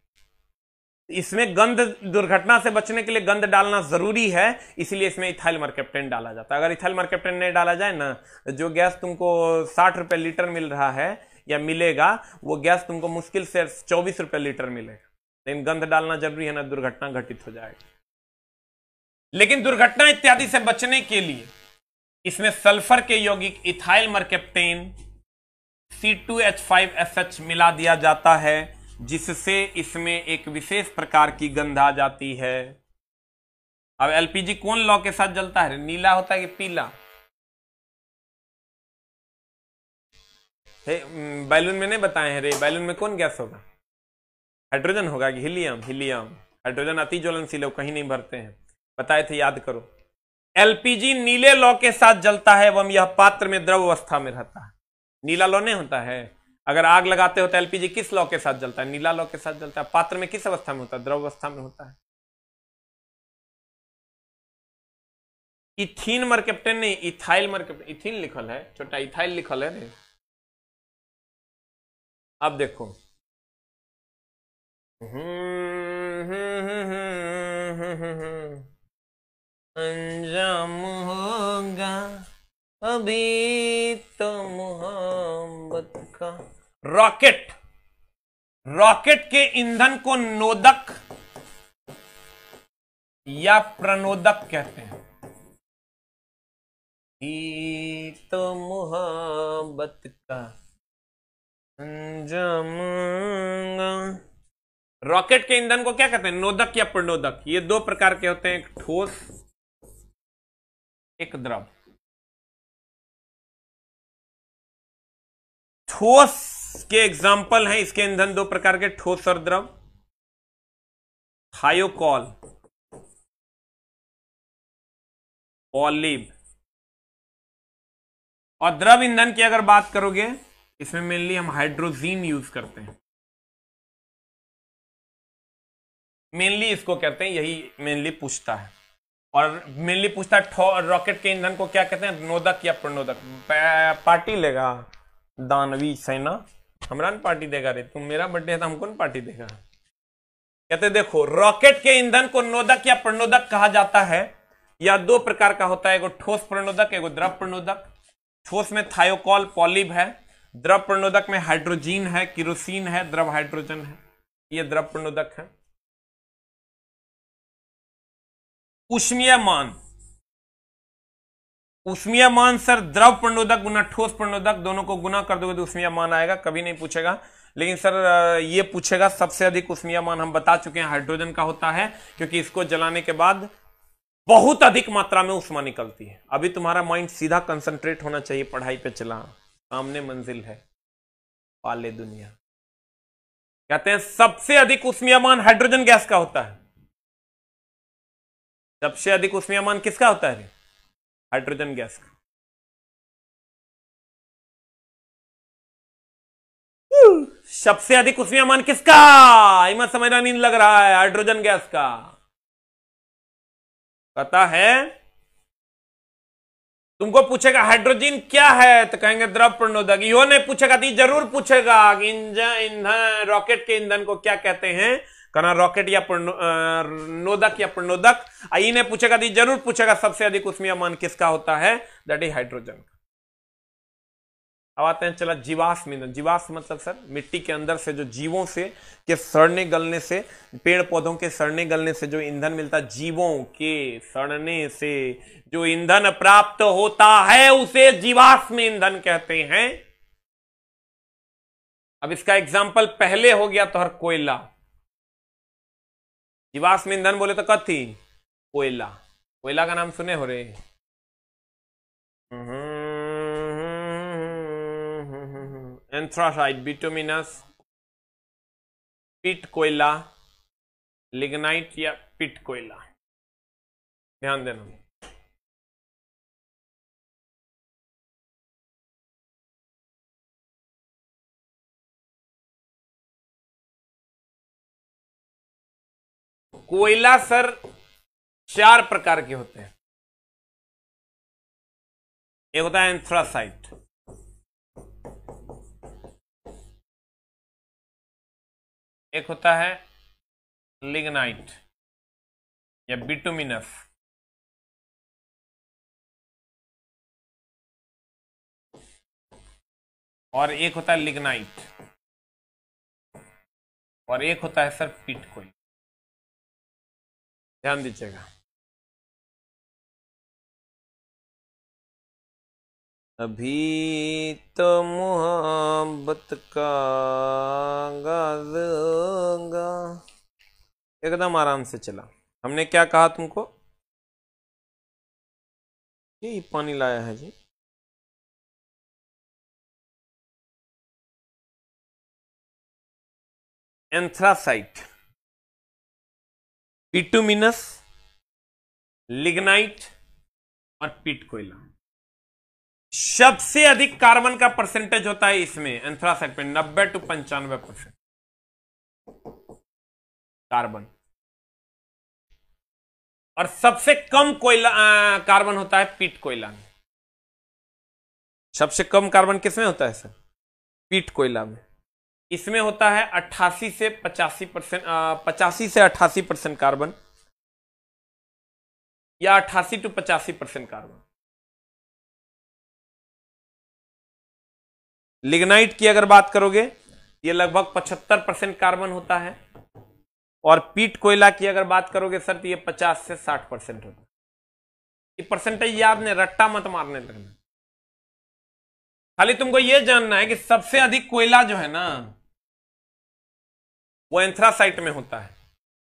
इसमें गंध दुर्घटना से बचने के लिए गंध डालना जरूरी है इसलिए इसमें इथाइल मार्केप्टेन डाला जाता है अगर इथाइल मार्केप्टेन नहीं डाला जाए ना जो गैस तुमको साठ रुपये लीटर मिल रहा है या मिलेगा वो गैस तुमको मुश्किल से चौबीस रुपये लीटर मिलेगा लेकिन गंध डालना जरूरी है ना दुर्घटना घटित हो जाएगी लेकिन दुर्घटना इत्यादि से बचने के लिए इसमें सल्फर के यौगिक इथाइल मर्केप्टेन C2H5SH मिला दिया जाता है जिससे इसमें एक विशेष प्रकार की गंध आ जाती है अब एलपीजी कौन लॉ के साथ जलता है नीला होता है कि पीला हे बैलून में नहीं बताए हैं रे बैलून में कौन गैस होगा हाइड्रोजन होगा कि हीलियम हीलियम हाइड्रोजन अति ज्वलनशील कहीं नहीं भरते हैं बताए थे याद करो एलपीजी नीले लौ के साथ जलता है एवं यह पात्र में द्रव अवस्था में रहता है नीला लौ नहीं होता है अगर आग लगाते हो तो एलपीजी किस लौ के साथ जलता है नीला लौ के साथ जलता है पात्र में किस अवस्था में होता है द्रव अवस्था में होता है इथिन मर्केप्टेन नहीं इथाइल मर्केप्टेन इथिन लिखल है छोटा इथाइल लिखल है ने अब देखो हम्म हम्म हम्म हम्म हम्म, हम्म, हम्म, हम्म अंजाम होगा अभी तो मोहब्बत का रॉकेट रॉकेट के ईंधन को नोदक या प्रनोदक कहते हैं तो मोहब्बत का अंजाम रॉकेट के ईंधन को क्या कहते हैं नोदक या प्रणोदक ये दो प्रकार के होते हैं एक ठोस एक द्रव ठोस के एग्जाम्पल हैं इसके ईंधन दो प्रकार के ठोस और द्रव हायोकॉल ऑलिव और द्रव ईंधन की अगर बात करोगे इसमें मेनली हम हाइड्रोजीन यूज करते हैं मेनली इसको कहते हैं यही मेनली पूछता है और मेनली पूछता है रॉकेट के ईंधन को क्या कहते हैं नोदक या प्रणोदक पार्टी लेगा दानवी सेना हमरा पार्टी देगा रे तुम मेरा बर्थडे है तो हमको ना पार्टी देगा कहते देखो रॉकेट के ईंधन को नोदक या प्रणोदक कहा जाता है या दो प्रकार का होता है एगो ठोस प्रणोदक एगो द्रव प्रणोदक ठोस में थायोकॉल पॉलिब है द्रव प्रणोदक में हाइड्रोजीन है किरोसिन है द्रव हाइड्रोजन है ये द्रव प्रणोदक है उष्मिया मान सर द्रव प्रणोदक गुना ठोस प्रणोदक दोनों को गुना कर दोगे तो मान आएगा कभी नहीं पूछेगा लेकिन सर ये पूछेगा सबसे अधिक मान हम बता चुके हैं हाइड्रोजन का होता है क्योंकि इसको जलाने के बाद बहुत अधिक मात्रा में उष्मा निकलती है अभी तुम्हारा माइंड सीधा कंसंट्रेट होना चाहिए पढ़ाई पे चला सामने मंजिल है पाले दुनिया कहते हैं सबसे अधिक उष्मियामान हाइड्रोजन गैस का होता है सबसे अधिक उष्मीयमान किसका होता है हाइड्रोजन गैस का सबसे अधिक उष्मीयमान किसका मत समझना नहीं लग रहा है हाइड्रोजन गैस का पता है तुमको पूछेगा हाइड्रोजन क्या है तो कहेंगे द्रव प्रणोदक यो नहीं पूछेगा तो जरूर पूछेगा कि ईंधन रॉकेट के ईंधन को क्या कहते हैं कना रॉकेट या नोदक या प्रणोदक आई ने पूछेगा दी जरूर पूछेगा सबसे अधिक उसमें मान किसका होता है दट इज हाइड्रोजन अब आते हैं चला जीवाश्म ईंधन जीवाश्म मतलब सर मिट्टी के अंदर से जो जीवों से के सड़ने गलने से पेड़ पौधों के सड़ने गलने से जो ईंधन मिलता है जीवों के सड़ने से जो ईंधन प्राप्त होता है उसे जीवाश्म ईंधन कहते हैं अब इसका एग्जाम्पल पहले हो गया तो हर कोयला जीवाश्म ईंधन बोले तो कद थी कोयला कोयला का नाम सुने हो रे एंथ्रासाइट बिटोमिनस पिट कोयला लिग्नाइट या पिट कोयला ध्यान देना कोयला सर चार प्रकार के होते हैं एक होता है एंथ्रासाइट एक होता है लिग्नाइट या बिटुमिनस और एक होता है लिग्नाइट और एक होता है सर पीट कोई ध्यान दीजिएगा अभी तो मोहब्बत का एकदम आराम से चला हमने क्या कहा तुमको ये पानी लाया है जी एंथ्रासाइट पिटुमिनस लिग्नाइट और पीट कोयला सबसे अधिक कार्बन का परसेंटेज होता है इसमें एंथ्रासाइट में नब्बे टू पंचानवे परसेंट कार्बन और सबसे कम कोयला कार्बन होता है पीट कोयला में सबसे कम कार्बन किसमें होता है सर पीट कोयला में इसमें होता है 88 से 85 परसेंट पचासी से 88 परसेंट कार्बन या 88 टू 85 परसेंट कार्बन लिग्नाइट की अगर बात करोगे ये लगभग 75 परसेंट कार्बन होता है और पीट कोयला की अगर बात करोगे सर तो ये 50 से 60 परसेंट होता है ये परसेंटेज याद नहीं रट्टा मत मारने लगना खाली तुमको यह जानना है कि सबसे अधिक कोयला जो है ना वो एंथ्रासाइट में होता है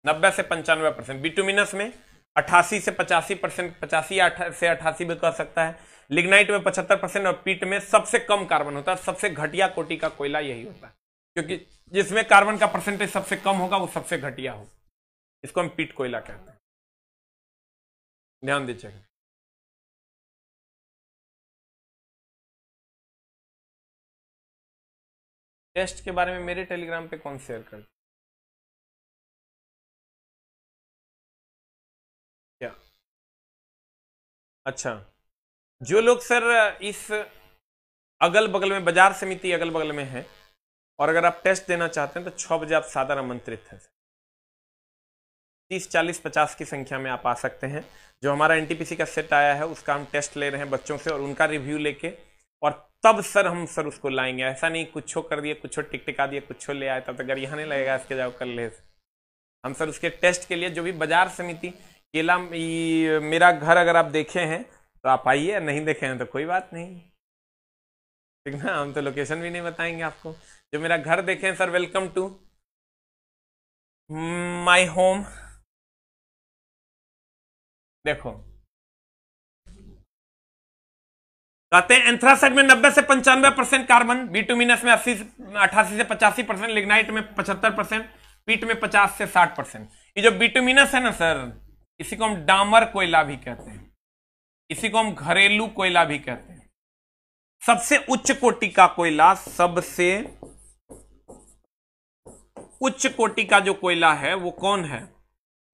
नब्बे से पंचानवे परसेंट बिटुमिनस में अठासी से पचासी परसेंट पचासी से अठासी भी कर सकता है लिग्नाइट में पचहत्तर परसेंट और पीट में सबसे कम कार्बन होता है सबसे घटिया कोटि का कोयला यही होता है क्योंकि जिसमें कार्बन का परसेंटेज सबसे कम होगा वो सबसे घटिया होगा इसको हम पीट कोयला कहते हैं ध्यान दीजिएगा टेस्ट के बारे में मेरे टेलीग्राम पे कौन शेयर कर क्या अच्छा जो लोग सर इस अगल बगल में बाजार समिति अगल बगल में है और अगर आप टेस्ट देना चाहते हैं तो छह बजे आप सादर आमंत्रित हैं तीस चालीस पचास की संख्या में आप आ सकते हैं जो हमारा एनटीपीसी का सेट आया है उसका हम टेस्ट ले रहे हैं बच्चों से और उनका रिव्यू लेके और तब सर हम सर उसको लाएंगे ऐसा नहीं कुछ कर दिए कुछ हो टिक टिका दिए कुछ ले आए तब तक अगर यहाँ नहीं लगेगा इसके जाओ कर ले हम सर उसके टेस्ट के लिए जो भी बाजार समिति केला मेरा घर अगर आप देखे हैं तो आप आइए नहीं देखे हैं तो कोई बात नहीं ठीक ना हम तो लोकेशन भी नहीं बताएंगे आपको जो मेरा घर देखे हैं sir welcome to my home देखो कहते हैं एंथ्रासाइड में 90 से पंचानवे परसेंट कार्बन बीटूमिनस में 80 अठासी से पचासी परसेंट लिग्नाइट में 75 परसेंट पीट में 50 से 60 परसेंट ये जो बीटूमिनस है ना सर इसी को हम डामर कोयला भी कहते हैं इसी को हम घरेलू कोयला भी कहते हैं सबसे उच्च कोटि का कोयला सबसे उच्च कोटि का जो कोयला है वो कौन है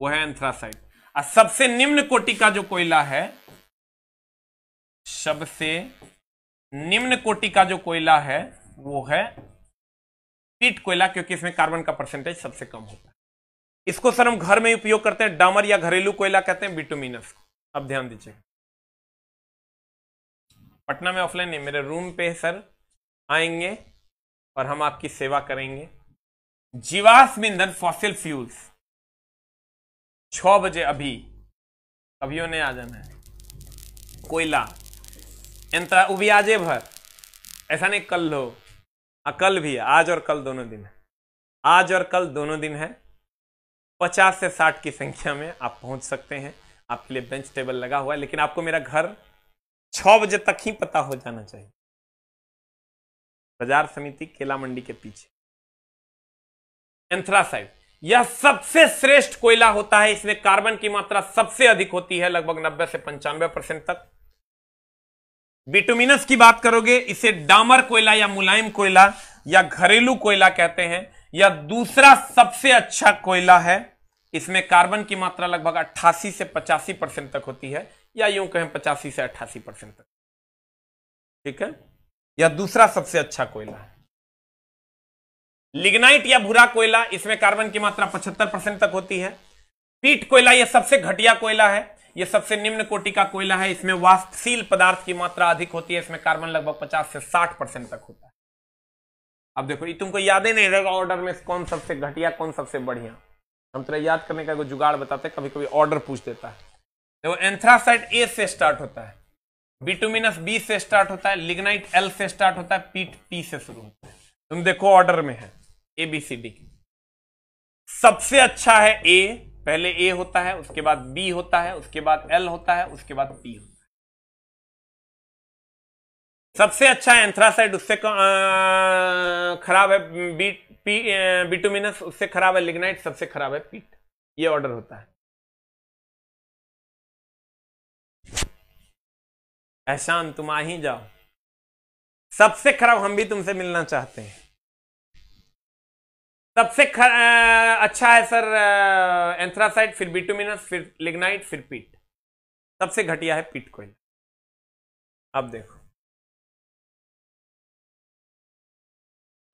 वो है एंथ्रासाइड और सबसे निम्न कोटि का जो कोयला है सबसे निम्न कोटि का जो कोयला है वो है पीट कोयला क्योंकि इसमें कार्बन का परसेंटेज सबसे कम होता है इसको सर हम घर में उपयोग करते हैं डामर या घरेलू कोयला कहते हैं बिटुमिनस अब ध्यान दीजिएगा पटना में ऑफलाइन नहीं मेरे रूम पे सर आएंगे और हम आपकी सेवा करेंगे जीवाश्म ईंधन फॉसिल फ्यूल्स छ बजे अभी कभियों ने आ जाना है कोयला इंतरा उबियाजे भर ऐसा नहीं कल हो आ, हाँ, कल भी है आज और कल दोनों दिन है आज और कल दोनों दिन है पचास से साठ की संख्या में आप पहुंच सकते हैं आपके लिए बेंच टेबल लगा हुआ है लेकिन आपको मेरा घर छ बजे तक ही पता हो जाना चाहिए बाजार समिति केला मंडी के पीछे एंथ्रासाइड यह सबसे श्रेष्ठ कोयला होता है इसमें कार्बन की मात्रा सबसे अधिक होती है लगभग 90 से पंचानवे परसेंट तक बिटुमिनस की बात करोगे इसे डामर कोयला या मुलायम कोयला या घरेलू कोयला कहते हैं या दूसरा सबसे अच्छा कोयला है इसमें कार्बन की मात्रा लगभग 88 से 85 परसेंट तक होती है या यूं कहें 85 से 88 परसेंट तक ठीक है या दूसरा सबसे अच्छा कोयला है लिग्नाइट या भूरा कोयला इसमें कार्बन की मात्रा 75 परसेंट तक होती है पीट कोयला यह सबसे घटिया कोयला है ये सबसे निम्न कोटि का कोयला है इसमें वास्तशील पदार्थ की मात्रा अधिक होती है इसमें कार्बन लगभग 50 से 60 परसेंट तक होता है अब देखो ये तुमको याद ही नहीं रहेगा ऑर्डर में कौन सबसे घटिया कौन सबसे बढ़िया हम तुरा याद करने का जुगाड़ बताते कभी कभी ऑर्डर पूछ देता है देखो एंथ्रासाइट ए से स्टार्ट होता है बिटुमिनस बी से स्टार्ट होता है लिग्नाइट एल से स्टार्ट होता है पीट पी से शुरू होता है तुम देखो ऑर्डर में है ए बी सी डी सबसे अच्छा है ए पहले ए होता है उसके बाद बी होता है उसके बाद एल होता है उसके बाद पी होता है सबसे अच्छा एंथ्रासाइड उससे खराब है बी पी बिटुमिनस उससे खराब है लिग्नाइट सबसे खराब है पीट ये ऑर्डर होता है एहसान तुम आ ही जाओ सबसे खराब हम भी तुमसे मिलना चाहते हैं सबसे अच्छा है सर एंथ्रासाइट फिर बिटुमिनस फिर लिग्नाइट फिर पीट सबसे घटिया है पीट कोयला अब देखो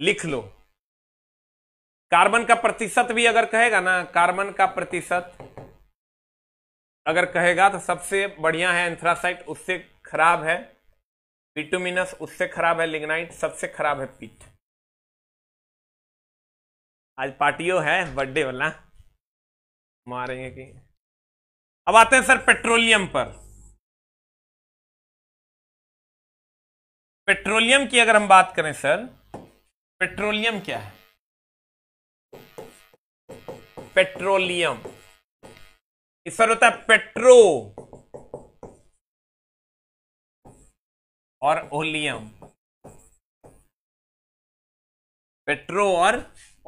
लिख लो कार्बन का प्रतिशत भी अगर कहेगा ना कार्बन का प्रतिशत अगर कहेगा तो सबसे बढ़िया है एंथ्रासाइट उससे खराब है बिटुमिनस उससे खराब है लिग्नाइट सबसे खराब है पीट आज पार्टियो है बर्थडे वाला मारेंगे कि अब आते हैं सर पेट्रोलियम पर पेट्रोलियम की अगर हम बात करें सर पेट्रोलियम क्या है पेट्रोलियम इस पर होता है पेट्रो और ओलियम पेट्रो और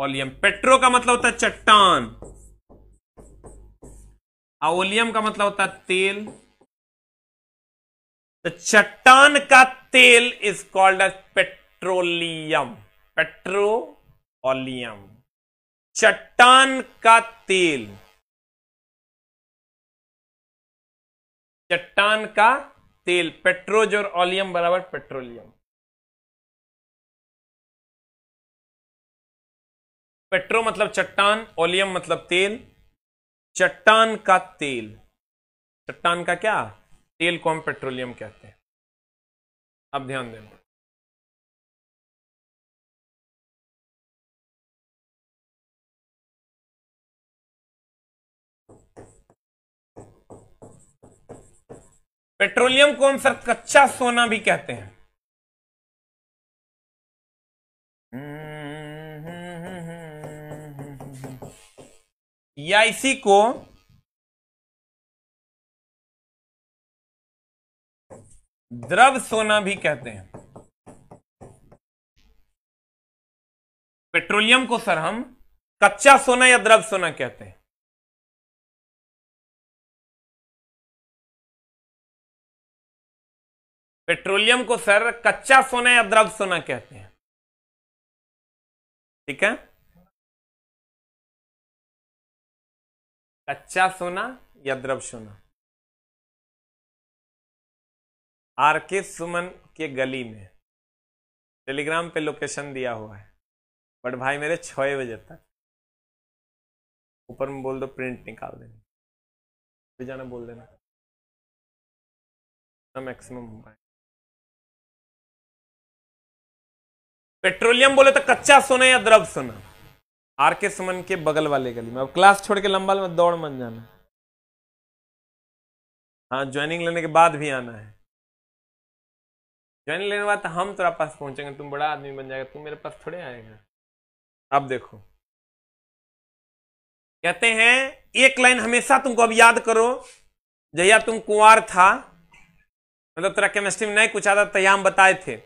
ओलियम पेट्रो का मतलब होता है चट्टान ओलियम का मतलब होता है तेल तो चट्टान का तेल is called as petroleum petro oleum चट्टान का तेल चट्टान का तेल पेट्रोज और ओलियम बराबर पेट्रोलियम पेट्रो मतलब चट्टान ओलियम मतलब तेल चट्टान का तेल चट्टान का क्या तेल को हम पेट्रोलियम कहते हैं अब ध्यान देना पेट्रोलियम को हम सर कच्चा सोना भी कहते हैं या इसी को द्रव सोना भी कहते हैं पेट्रोलियम को सर हम कच्चा सोना या द्रव सोना कहते हैं पेट्रोलियम को सर कच्चा सोना या द्रव सोना कहते हैं ठीक है कच्चा सोना या द्रव सोना आर के सुमन के गली में टेलीग्राम पे लोकेशन दिया हुआ है बट भाई मेरे छ बजे तक ऊपर में बोल दो प्रिंट निकाल देना फिर जाना बोल देना तो मैक्सिमम पेट्रोलियम बोले तो कच्चा सोना या द्रव सोना आर के सुमन के बगल वाले गली में अब क्लास छोड़ के लंबा मत दौड़ मन जाना हाँ ज्वाइनिंग लेने के बाद भी आना है ज्वाइनिंग लेने के बाद तो हम तेरा पास पहुंचेंगे तुम बड़ा आदमी बन जाएगा तुम मेरे पास थोड़े आएगा अब देखो कहते हैं एक लाइन हमेशा तुमको अब याद करो जैया तुम कुंवर था मतलब तेरा केमिस्ट्री में नहीं कुछ आता तैयार बताए थे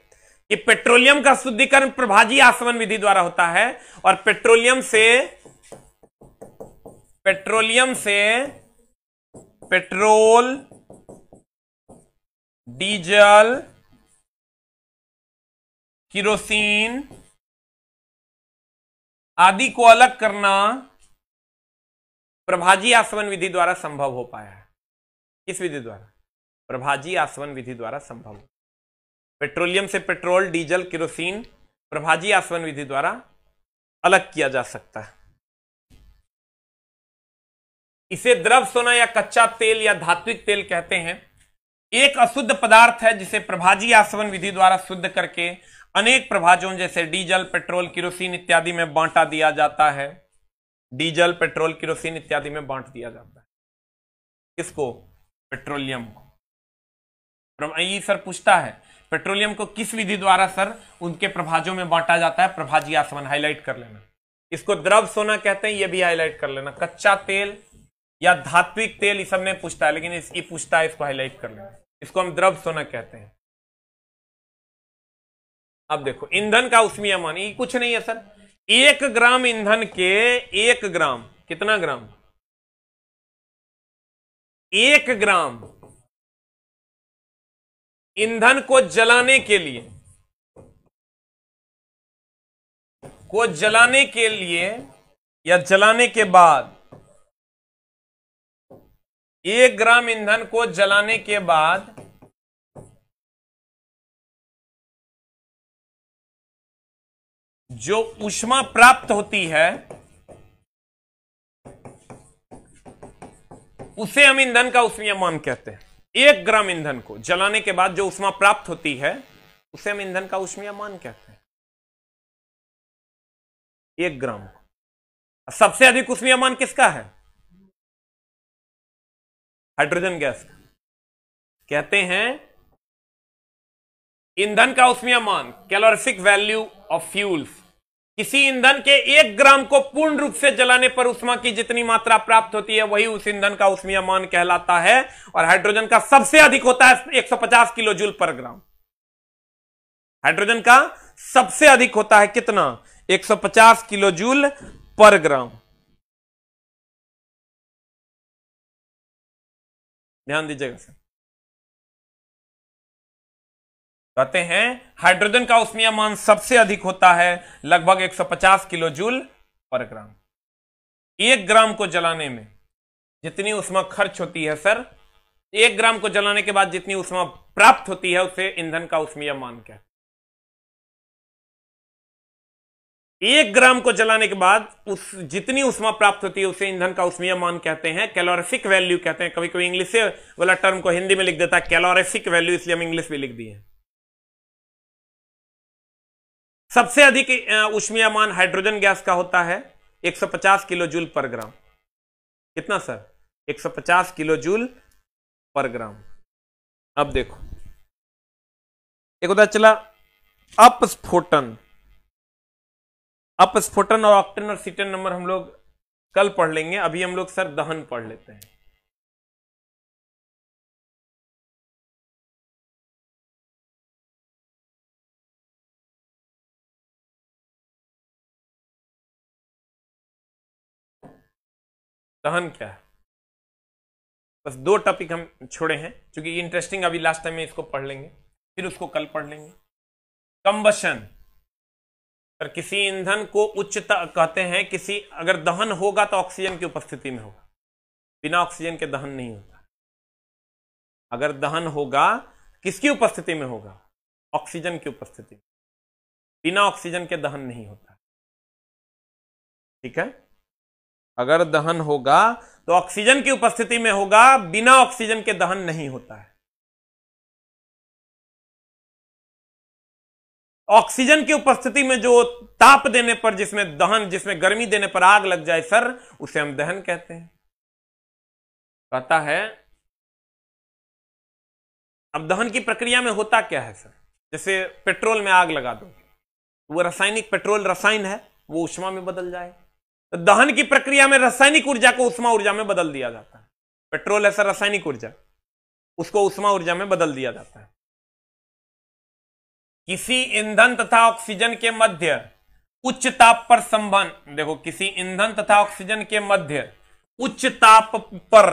ये पेट्रोलियम का शुद्धिकरण प्रभाजी आसवन विधि द्वारा होता है और पेट्रोलियम से पेट्रोलियम से पेट्रोल डीजल किरोसिन आदि को अलग करना प्रभाजी आसवन विधि द्वारा संभव हो पाया है किस विधि द्वारा प्रभाजी आसवन विधि द्वारा संभव हो पेट्रोलियम से पेट्रोल डीजल किरोसिन प्रभाजी आसवन विधि द्वारा अलग किया जा सकता है इसे द्रव सोना या कच्चा तेल या धात्विक तेल कहते हैं एक अशुद्ध पदार्थ है जिसे प्रभाजी आसवन विधि द्वारा शुद्ध करके अनेक प्रभाजों जैसे डीजल पेट्रोल किरोसिन इत्यादि में बांटा दिया जाता है डीजल पेट्रोल किरोसिन इत्यादि में बांट दिया जाता है किसको पेट्रोलियम को सर पूछता है पेट्रोलियम को किस विधि द्वारा सर उनके प्रभाजों में बांटा जाता है प्रभाजी आसमान हाईलाइट कर लेना इसको द्रव सोना कहते हैं ये भी हाईलाइट कर लेना कच्चा तेल या धात्विक तेल इस सब में पूछता है लेकिन इसकी पूछता है इसको हाईलाइट कर लेना इसको हम द्रव सोना कहते हैं अब देखो ईंधन का उसमी मान ये कुछ नहीं है सर एक ग्राम ईंधन के एक ग्राम कितना ग्राम एक ग्राम ईंधन को जलाने के लिए को जलाने के लिए या जलाने के बाद एक ग्राम ईंधन को जलाने के बाद जो ऊष्मा प्राप्त होती है उसे हम ईंधन का उष्मीय मान कहते हैं एक ग्राम ईंधन को जलाने के बाद जो उष्मा प्राप्त होती है उसे हम ईंधन का उष्मीयमान कहते हैं एक ग्राम सबसे अधिक उष्मीयमान किसका है हाइड्रोजन गैस का कहते हैं ईंधन का उष्मीयमान कैलोरिफिक वैल्यू ऑफ फ्यूल्स किसी ईंधन के एक ग्राम को पूर्ण रूप से जलाने पर उष्मा की जितनी मात्रा प्राप्त होती है वही उस ईंधन का उष्मीय मान कहलाता है और हाइड्रोजन का सबसे अधिक होता है 150 किलो जूल पर ग्राम हाइड्रोजन का सबसे अधिक होता है कितना 150 किलो जूल पर ग्राम ध्यान दीजिएगा सर कहते हैं हाइड्रोजन का उष्मीय मान सबसे अधिक होता है लगभग 150 किलो जूल पर ग्राम एक ग्राम को जलाने में जितनी उष्मा खर्च होती है सर एक ग्राम को जलाने के बाद जितनी उष्मा प्राप्त होती है उसे ईंधन का उष्मीय मान क्या एक ग्राम को जलाने के बाद उस जितनी उष्मा प्राप्त होती है उसे ईंधन का उष्मीय मान कहते हैं कैलोरिफिक वैल्यू कहते हैं कभी कभी इंग्लिश से वाला टर्म को हिंदी में लिख देता है कैलोरिफिक वैल्यू इसलिए हम इंग्लिश में लिख दिए सबसे अधिक उष्मियामान हाइड्रोजन गैस का होता है 150 किलो जूल पर ग्राम कितना सर 150 किलो जूल पर ग्राम अब देखो एक उदाहरण चला अपस्फोटन अपस्फोटन और ऑक्टेन और सीटन नंबर हम लोग कल पढ़ लेंगे अभी हम लोग सर दहन पढ़ लेते हैं दहन क्या है बस दो टॉपिक हम छोड़े हैं क्योंकि इंटरेस्टिंग अभी लास्ट टाइम में इसको पढ़ लेंगे फिर उसको कल पढ़ लेंगे कंबशन सर किसी ईंधन को उच्चता कहते हैं किसी अगर दहन होगा तो ऑक्सीजन की उपस्थिति में होगा बिना ऑक्सीजन के दहन नहीं होता अगर दहन होगा किसकी उपस्थिति में होगा ऑक्सीजन की उपस्थिति में बिना ऑक्सीजन के दहन नहीं होता ठीक है अगर दहन होगा तो ऑक्सीजन की उपस्थिति में होगा बिना ऑक्सीजन के दहन नहीं होता है ऑक्सीजन की उपस्थिति में जो ताप देने पर जिसमें दहन जिसमें गर्मी देने पर आग लग जाए सर उसे हम दहन कहते हैं कहता है अब दहन की प्रक्रिया में होता क्या है सर जैसे पेट्रोल में आग लगा दो वो रासायनिक पेट्रोल रसायन है वो उष्मा में बदल जाएगा तो दहन की प्रक्रिया में रासायनिक ऊर्जा को उष्मा ऊर्जा में बदल दिया जाता है पेट्रोल ऐसा रासायनिक ऊर्जा उसको उष्मा ऊर्जा में बदल दिया जाता है किसी ईंधन तथा ऑक्सीजन के मध्य उच्च ताप पर संबंध देखो किसी ईंधन तथा ऑक्सीजन के मध्य उच्च ताप पर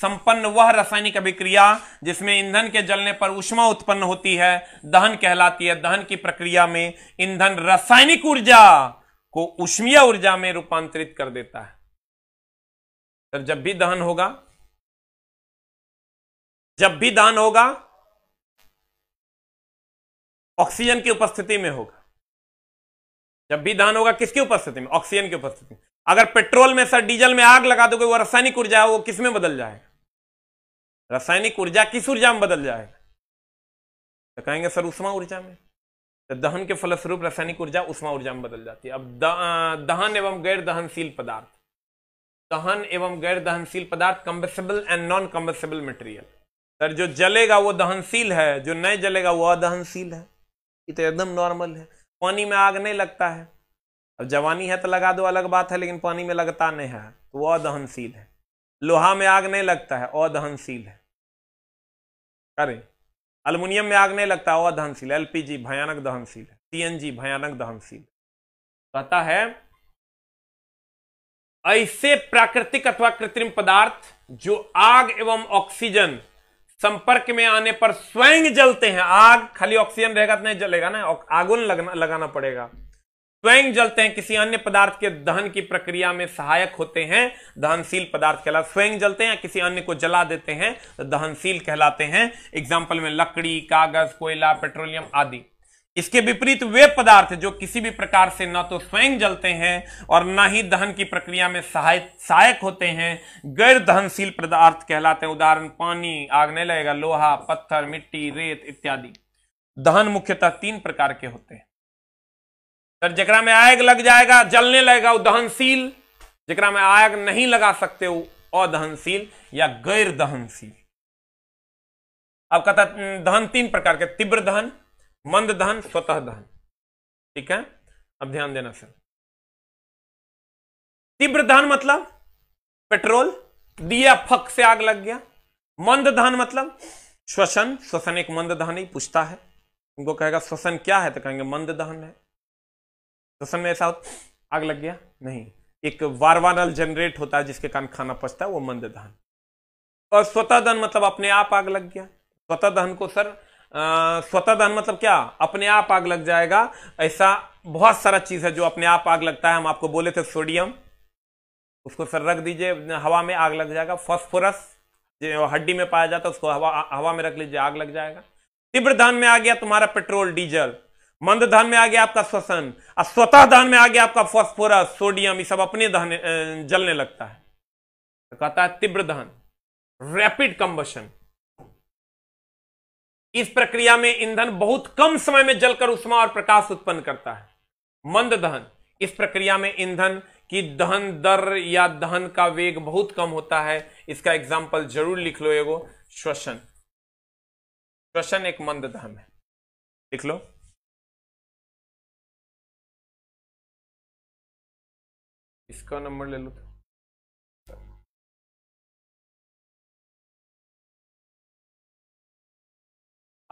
संपन्न वह रासायनिक अभिक्रिया जिसमें ईंधन के जलने पर उष्मा उत्पन्न होती है दहन कहलाती है दहन की प्रक्रिया में ईंधन रासायनिक ऊर्जा को उष्मीय ऊर्जा में रूपांतरित कर देता है तब जब भी दहन होगा जब भी दहन होगा ऑक्सीजन की उपस्थिति में होगा जब भी दहन होगा किसकी उपस्थिति में ऑक्सीजन की उपस्थिति में अगर पेट्रोल में सर डीजल में आग लगा दोगे वो रासायनिक ऊर्जा है वो किस में बदल जाएगा रासायनिक ऊर्जा किस ऊर्जा में बदल जाएगा तो कहेंगे सर उष्मा ऊर्जा में तो दहन के फलस्वरूप रासायनिक ऊर्जा उष्मा ऊर्जा में बदल जाती है अब दहन एवं गैर दहनशील पदार्थ दहन एवं गैर दहनशील पदार्थ combustible and non combustible material sir जो जलेगा वो दहनशील है जो नहीं जलेगा वो अदहनशील है ये तो एकदम नॉर्मल है पानी में आग नहीं लगता है अब जवानी है तो लगा दो अलग बात है लेकिन पानी में लगता नहीं है तो वो अदहनशील है लोहा में आग नहीं लगता है अदहनशील है करें अल्मोनियम में आग नहीं लगता हुआ दहनशील एलपीजी भयानक दहनशील है सीएनजी भयानक दहनशील कहता है ऐसे प्राकृतिक अथवा कृत्रिम पदार्थ जो आग एवं ऑक्सीजन संपर्क में आने पर स्वयं जलते हैं आग खाली ऑक्सीजन रहेगा तो नहीं जलेगा ना आगुन लगना लगाना पड़ेगा स्वयं जलते हैं किसी अन्य पदार्थ के दहन की प्रक्रिया में सहायक होते हैं दहनशील पदार्थ कहलाते स्वयं जलते हैं या किसी अन्य को जला देते हैं तो दहनशील कहलाते हैं एग्जाम्पल में लकड़ी कागज कोयला पेट्रोलियम आदि इसके विपरीत वे पदार्थ जो किसी भी प्रकार से न तो स्वयं जलते हैं और न ही दहन की प्रक्रिया में सहायक सहायक होते हैं गैर दहनशील पदार्थ कहलाते हैं उदाहरण पानी आग नहीं लगेगा लोहा पत्थर मिट्टी रेत इत्यादि दहन मुख्यतः तीन प्रकार के होते हैं सर जरा में आग लग जाएगा जलने लगेगा वो दहनशील जरा में आग नहीं लगा सकते वो अदहनशील या गैर दहनशील अब कहता दहन तीन प्रकार के तीव्र दहन मंद दहन स्वतः दहन ठीक है अब ध्यान देना सर तीव्र दहन मतलब पेट्रोल दिया फक से आग लग गया मंद दहन मतलब श्वसन श्वसन एक मंद दहन ही पूछता है उनको कहेगा श्वसन क्या है तो कहेंगे मंद दहन है रसम तो में ऐसा आग लग गया नहीं एक वारवानल जनरेट होता है जिसके कारण खाना पचता है वो मंद दहन और स्वतः दहन मतलब अपने आप आग लग गया स्वतः दहन को सर स्वतः दहन मतलब क्या अपने आप आग लग जाएगा ऐसा बहुत सारा चीज है जो अपने आप आग लगता है हम आपको बोले थे सोडियम उसको सर रख दीजिए हवा में आग लग जाएगा फॉस्फोरस जो हड्डी में पाया जाता है उसको हवा हवा में रख लीजिए आग लग जाएगा तीव्र धन में आ गया तुम्हारा पेट्रोल डीजल मंद दहन में आ गया आपका श्वसन और स्वतः दहन में आ गया आपका फॉस्फोरस सोडियम ये सब अपने धान जलने लगता है तो कहता है तीव्र दहन रैपिड कंबशन इस प्रक्रिया में ईंधन बहुत कम समय में जलकर उष्मा और प्रकाश उत्पन्न करता है मंद दहन इस प्रक्रिया में ईंधन की दहन दर या दहन का वेग बहुत कम होता है इसका एग्जाम्पल जरूर लिख लो एगो श्वसन श्वसन एक मंद दहन है लिख लो इसका नंबर ले लो तो।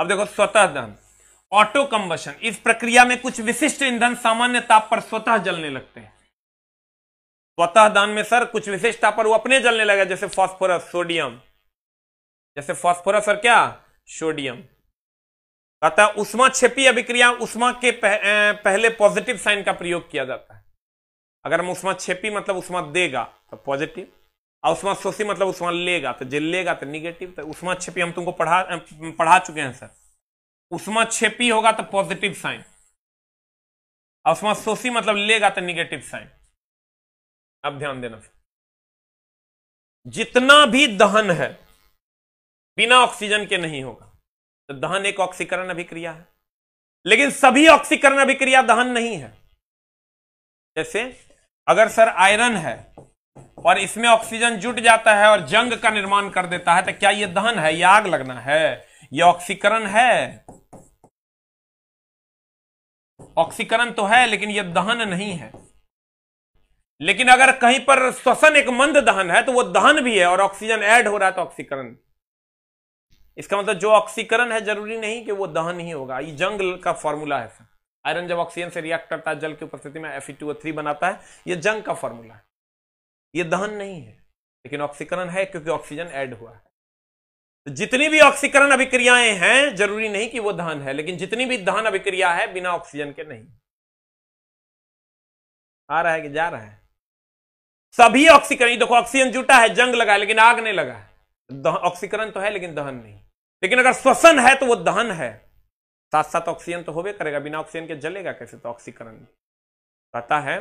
अब देखो स्वतः दहन ऑटो कंबशन इस प्रक्रिया में कुछ विशिष्ट ईंधन सामान्य ताप पर स्वतः जलने लगते हैं स्वतः दान में सर कुछ विशिष्ट ताप पर वो अपने जलने लगा जैसे फास्फोरस सोडियम जैसे फास्फोरस और क्या सोडियम अतः उष्मा छेपी अभिक्रिया उष्मा के पह, पहले पॉजिटिव साइन का प्रयोग किया जाता है अगर हम उष्मा छेपी मतलब उष्मा देगा तो पॉजिटिव और उष्मा शोषी मतलब उष्मा लेगा तो जे लेगा तो निगेटिव तो उष्मा छेपी हम तुमको पढ़ा पढ़ा चुके हैं सर उष्मा छेपी होगा तो पॉजिटिव साइन और उष्मा शोषी मतलब लेगा तो निगेटिव साइन अब ध्यान देना जितना भी दहन है बिना ऑक्सीजन के नहीं होगा तो दहन एक ऑक्सीकरण अभिक्रिया है लेकिन सभी ऑक्सीकरण अभिक्रिया दहन नहीं है जैसे अगर सर आयरन है और इसमें ऑक्सीजन जुट जाता है और जंग का निर्माण कर देता है तो क्या यह दहन है यह आग लगना है यह ऑक्सीकरण है ऑक्सीकरण तो है लेकिन यह दहन नहीं है लेकिन अगर कहीं पर श्वसन एक मंद दहन है तो वो दहन भी है और ऑक्सीजन ऐड हो रहा है तो ऑक्सीकरण इसका मतलब जो ऑक्सीकरण है जरूरी नहीं कि वो दहन ही होगा ये जंग का फॉर्मूला है सर आयरन जब ऑक्सीजन से रिएक्ट करता है जल की उपस्थिति में Fe2O3 बनाता है ये जंग का फॉर्मूला है ये दहन नहीं है लेकिन ऑक्सीकरण है क्योंकि ऑक्सीजन एड हुआ है तो जितनी भी ऑक्सीकरण अभिक्रियाएं हैं जरूरी नहीं कि वो दहन है लेकिन जितनी भी दहन अभिक्रिया है बिना ऑक्सीजन के नहीं आ रहा है कि जा रहा है सभी ऑक्सीकरण देखो ऑक्सीजन जुटा है जंग लगा है लेकिन आग नहीं लगा है ऑक्सीकरण तो है लेकिन दहन नहीं लेकिन अगर श्वसन है तो वो दहन है साथ साथ ऑक्सीजन तो होवे करेगा बिना ऑक्सीजन के जलेगा कैसे तो ऑक्सीकरण कहता है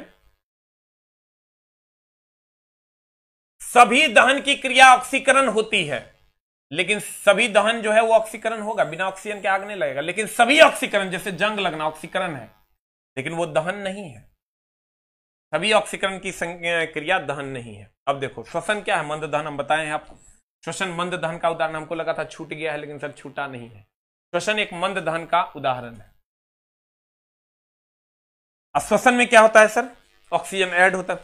सभी दहन की क्रिया ऑक्सीकरण होती है लेकिन सभी दहन जो है वो ऑक्सीकरण होगा बिना ऑक्सीजन के आग नहीं लगेगा लेकिन सभी ऑक्सीकरण जैसे जंग लगना ऑक्सीकरण है लेकिन वो दहन नहीं है सभी ऑक्सीकरण की क्रिया दहन नहीं है अब देखो श्वसन क्या है मंद दहन हम बताए हैं आपको श्वसन मंद दहन का उदाहरण हमको लगा था छूट गया है लेकिन सर छूटा नहीं है श्वसन एक मंद दहन का उदाहरण है अब श्वसन में क्या होता है सर ऑक्सीजन ऐड होता है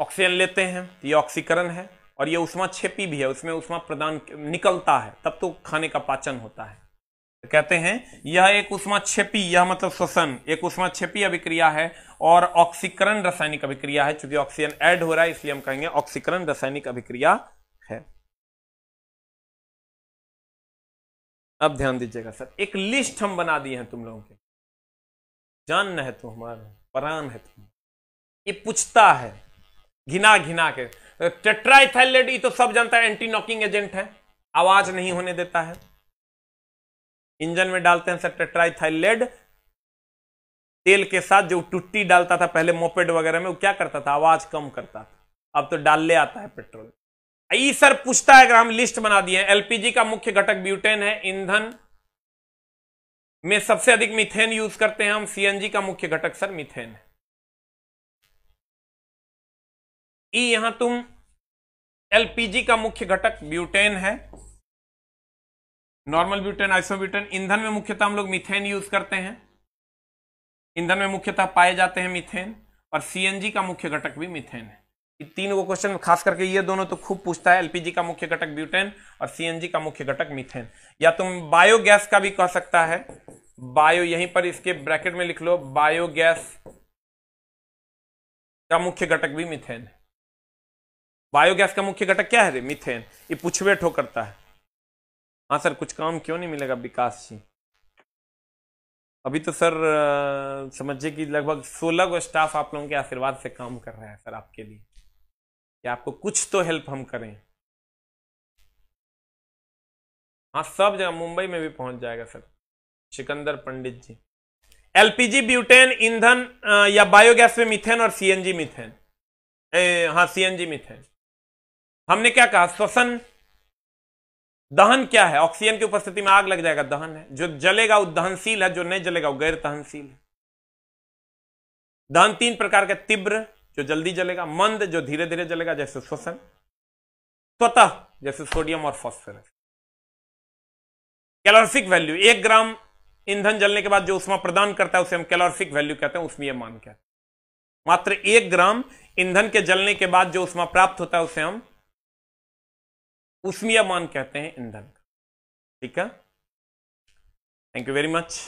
ऑक्सीजन लेते हैं ये ऑक्सीकरण है और ये उष्मा छेपी भी है उसमें उष्मा प्रदान निकलता है तब तो खाने का पाचन होता है तो कहते हैं यह एक उष्मा छेपी यह मतलब श्वसन एक उष्मा छेपी अभिक्रिया है और ऑक्सीकरण रासायनिक अभिक्रिया है चूंकि ऑक्सीजन ऐड हो रहा है इसलिए हम कहेंगे ऑक्सीकरण रासायनिक अभिक्रिया अब ध्यान दीजिएगा सर एक लिस्ट हम बना दिए हैं तुम लोगों के जान है तुम हमारा परान है तुम ये पूछता है घिना घिना के टेट्राइथाइलेट तो सब जानता है एंटी नॉकिंग एजेंट है आवाज नहीं होने देता है इंजन में डालते हैं सर टेट्राइथाइलेड तेल के साथ जो टुट्टी डालता था पहले मोपेड वगैरह में वो क्या करता था आवाज कम करता था अब तो डालने आता है पेट्रोल ई सर पूछता है अगर हम लिस्ट बना दिए एलपीजी का मुख्य घटक ब्यूटेन है ईंधन में सबसे अधिक मिथेन यूज करते हैं हम सीएनजी का मुख्य घटक सर मिथेन है ई यहां तुम एलपीजी का मुख्य घटक ब्यूटेन है नॉर्मल ब्यूटेन आइसोब्यूटेन ईंधन में मुख्यतः हम लोग मिथेन यूज करते हैं ईंधन में मुख्यतः पाए जाते हैं मिथेन और सीएनजी का मुख्य घटक भी मिथेन है तीन तीनों क्वेश्चन खास करके ये दोनों तो खूब पूछता है एलपीजी का मुख्य घटक ब्यूटेन और सीएनजी का मुख्य घटक मिथेन या तुम बायोगैस का भी कह सकता है बायो यहीं पर इसके ब्रैकेट में लिख लो बायोगैस का मुख्य घटक भी मिथेन है बायोगैस का मुख्य घटक क्या है रे मिथेन ये पूछवे ठो करता है हाँ सर कुछ काम क्यों नहीं मिलेगा विकास जी अभी तो सर समझिए कि लगभग सोलह गो स्टाफ आप लोगों के आशीर्वाद से काम कर रहा है सर आपके लिए कि आपको कुछ तो हेल्प हम करें हाँ सब जगह मुंबई में भी पहुंच जाएगा sir Sikandar Pandit ji LPG butane ईंधन या बायोगैस में मिथेन और सीएनजी मिथेन हाँ सीएनजी मिथेन हमने क्या कहा श्वसन दहन क्या है ऑक्सीजन की उपस्थिति में आग लग जाएगा दहन है जो जलेगा वो दहनशील है जो नहीं जलेगा वो गैर दहनशील है दहन तीन प्रकार के तीव्र जो जल्दी जलेगा मंद जो धीरे धीरे जलेगा जैसे श्वसन स्वतः जैसे सोडियम और फॉस्फोरस कैलोरफिक वैल्यू एक ग्राम ईंधन जलने के बाद जो उष्मा प्रदान करता है उसे हम कैलोरफिक वैल्यू कहते हैं उसमें यह मान क्या मात्र एक ग्राम ईंधन के जलने के बाद जो उष्मा प्राप्त होता है उसे हम उष्मीय मान कहते हैं ईंधन ठीक है थैंक यू वेरी मच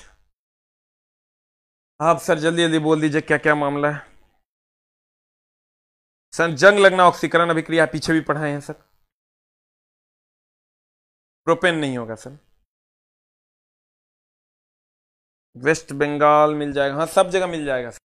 आप सर जल्दी जल्दी बोल दीजिए क्या क्या मामला है सर जंग लगना ऑक्सीकरण अभिक्रिया पीछे भी पढ़ाए हैं सर प्रोपेन नहीं होगा सर वेस्ट बंगाल मिल जाएगा हाँ सब जगह मिल जाएगा सर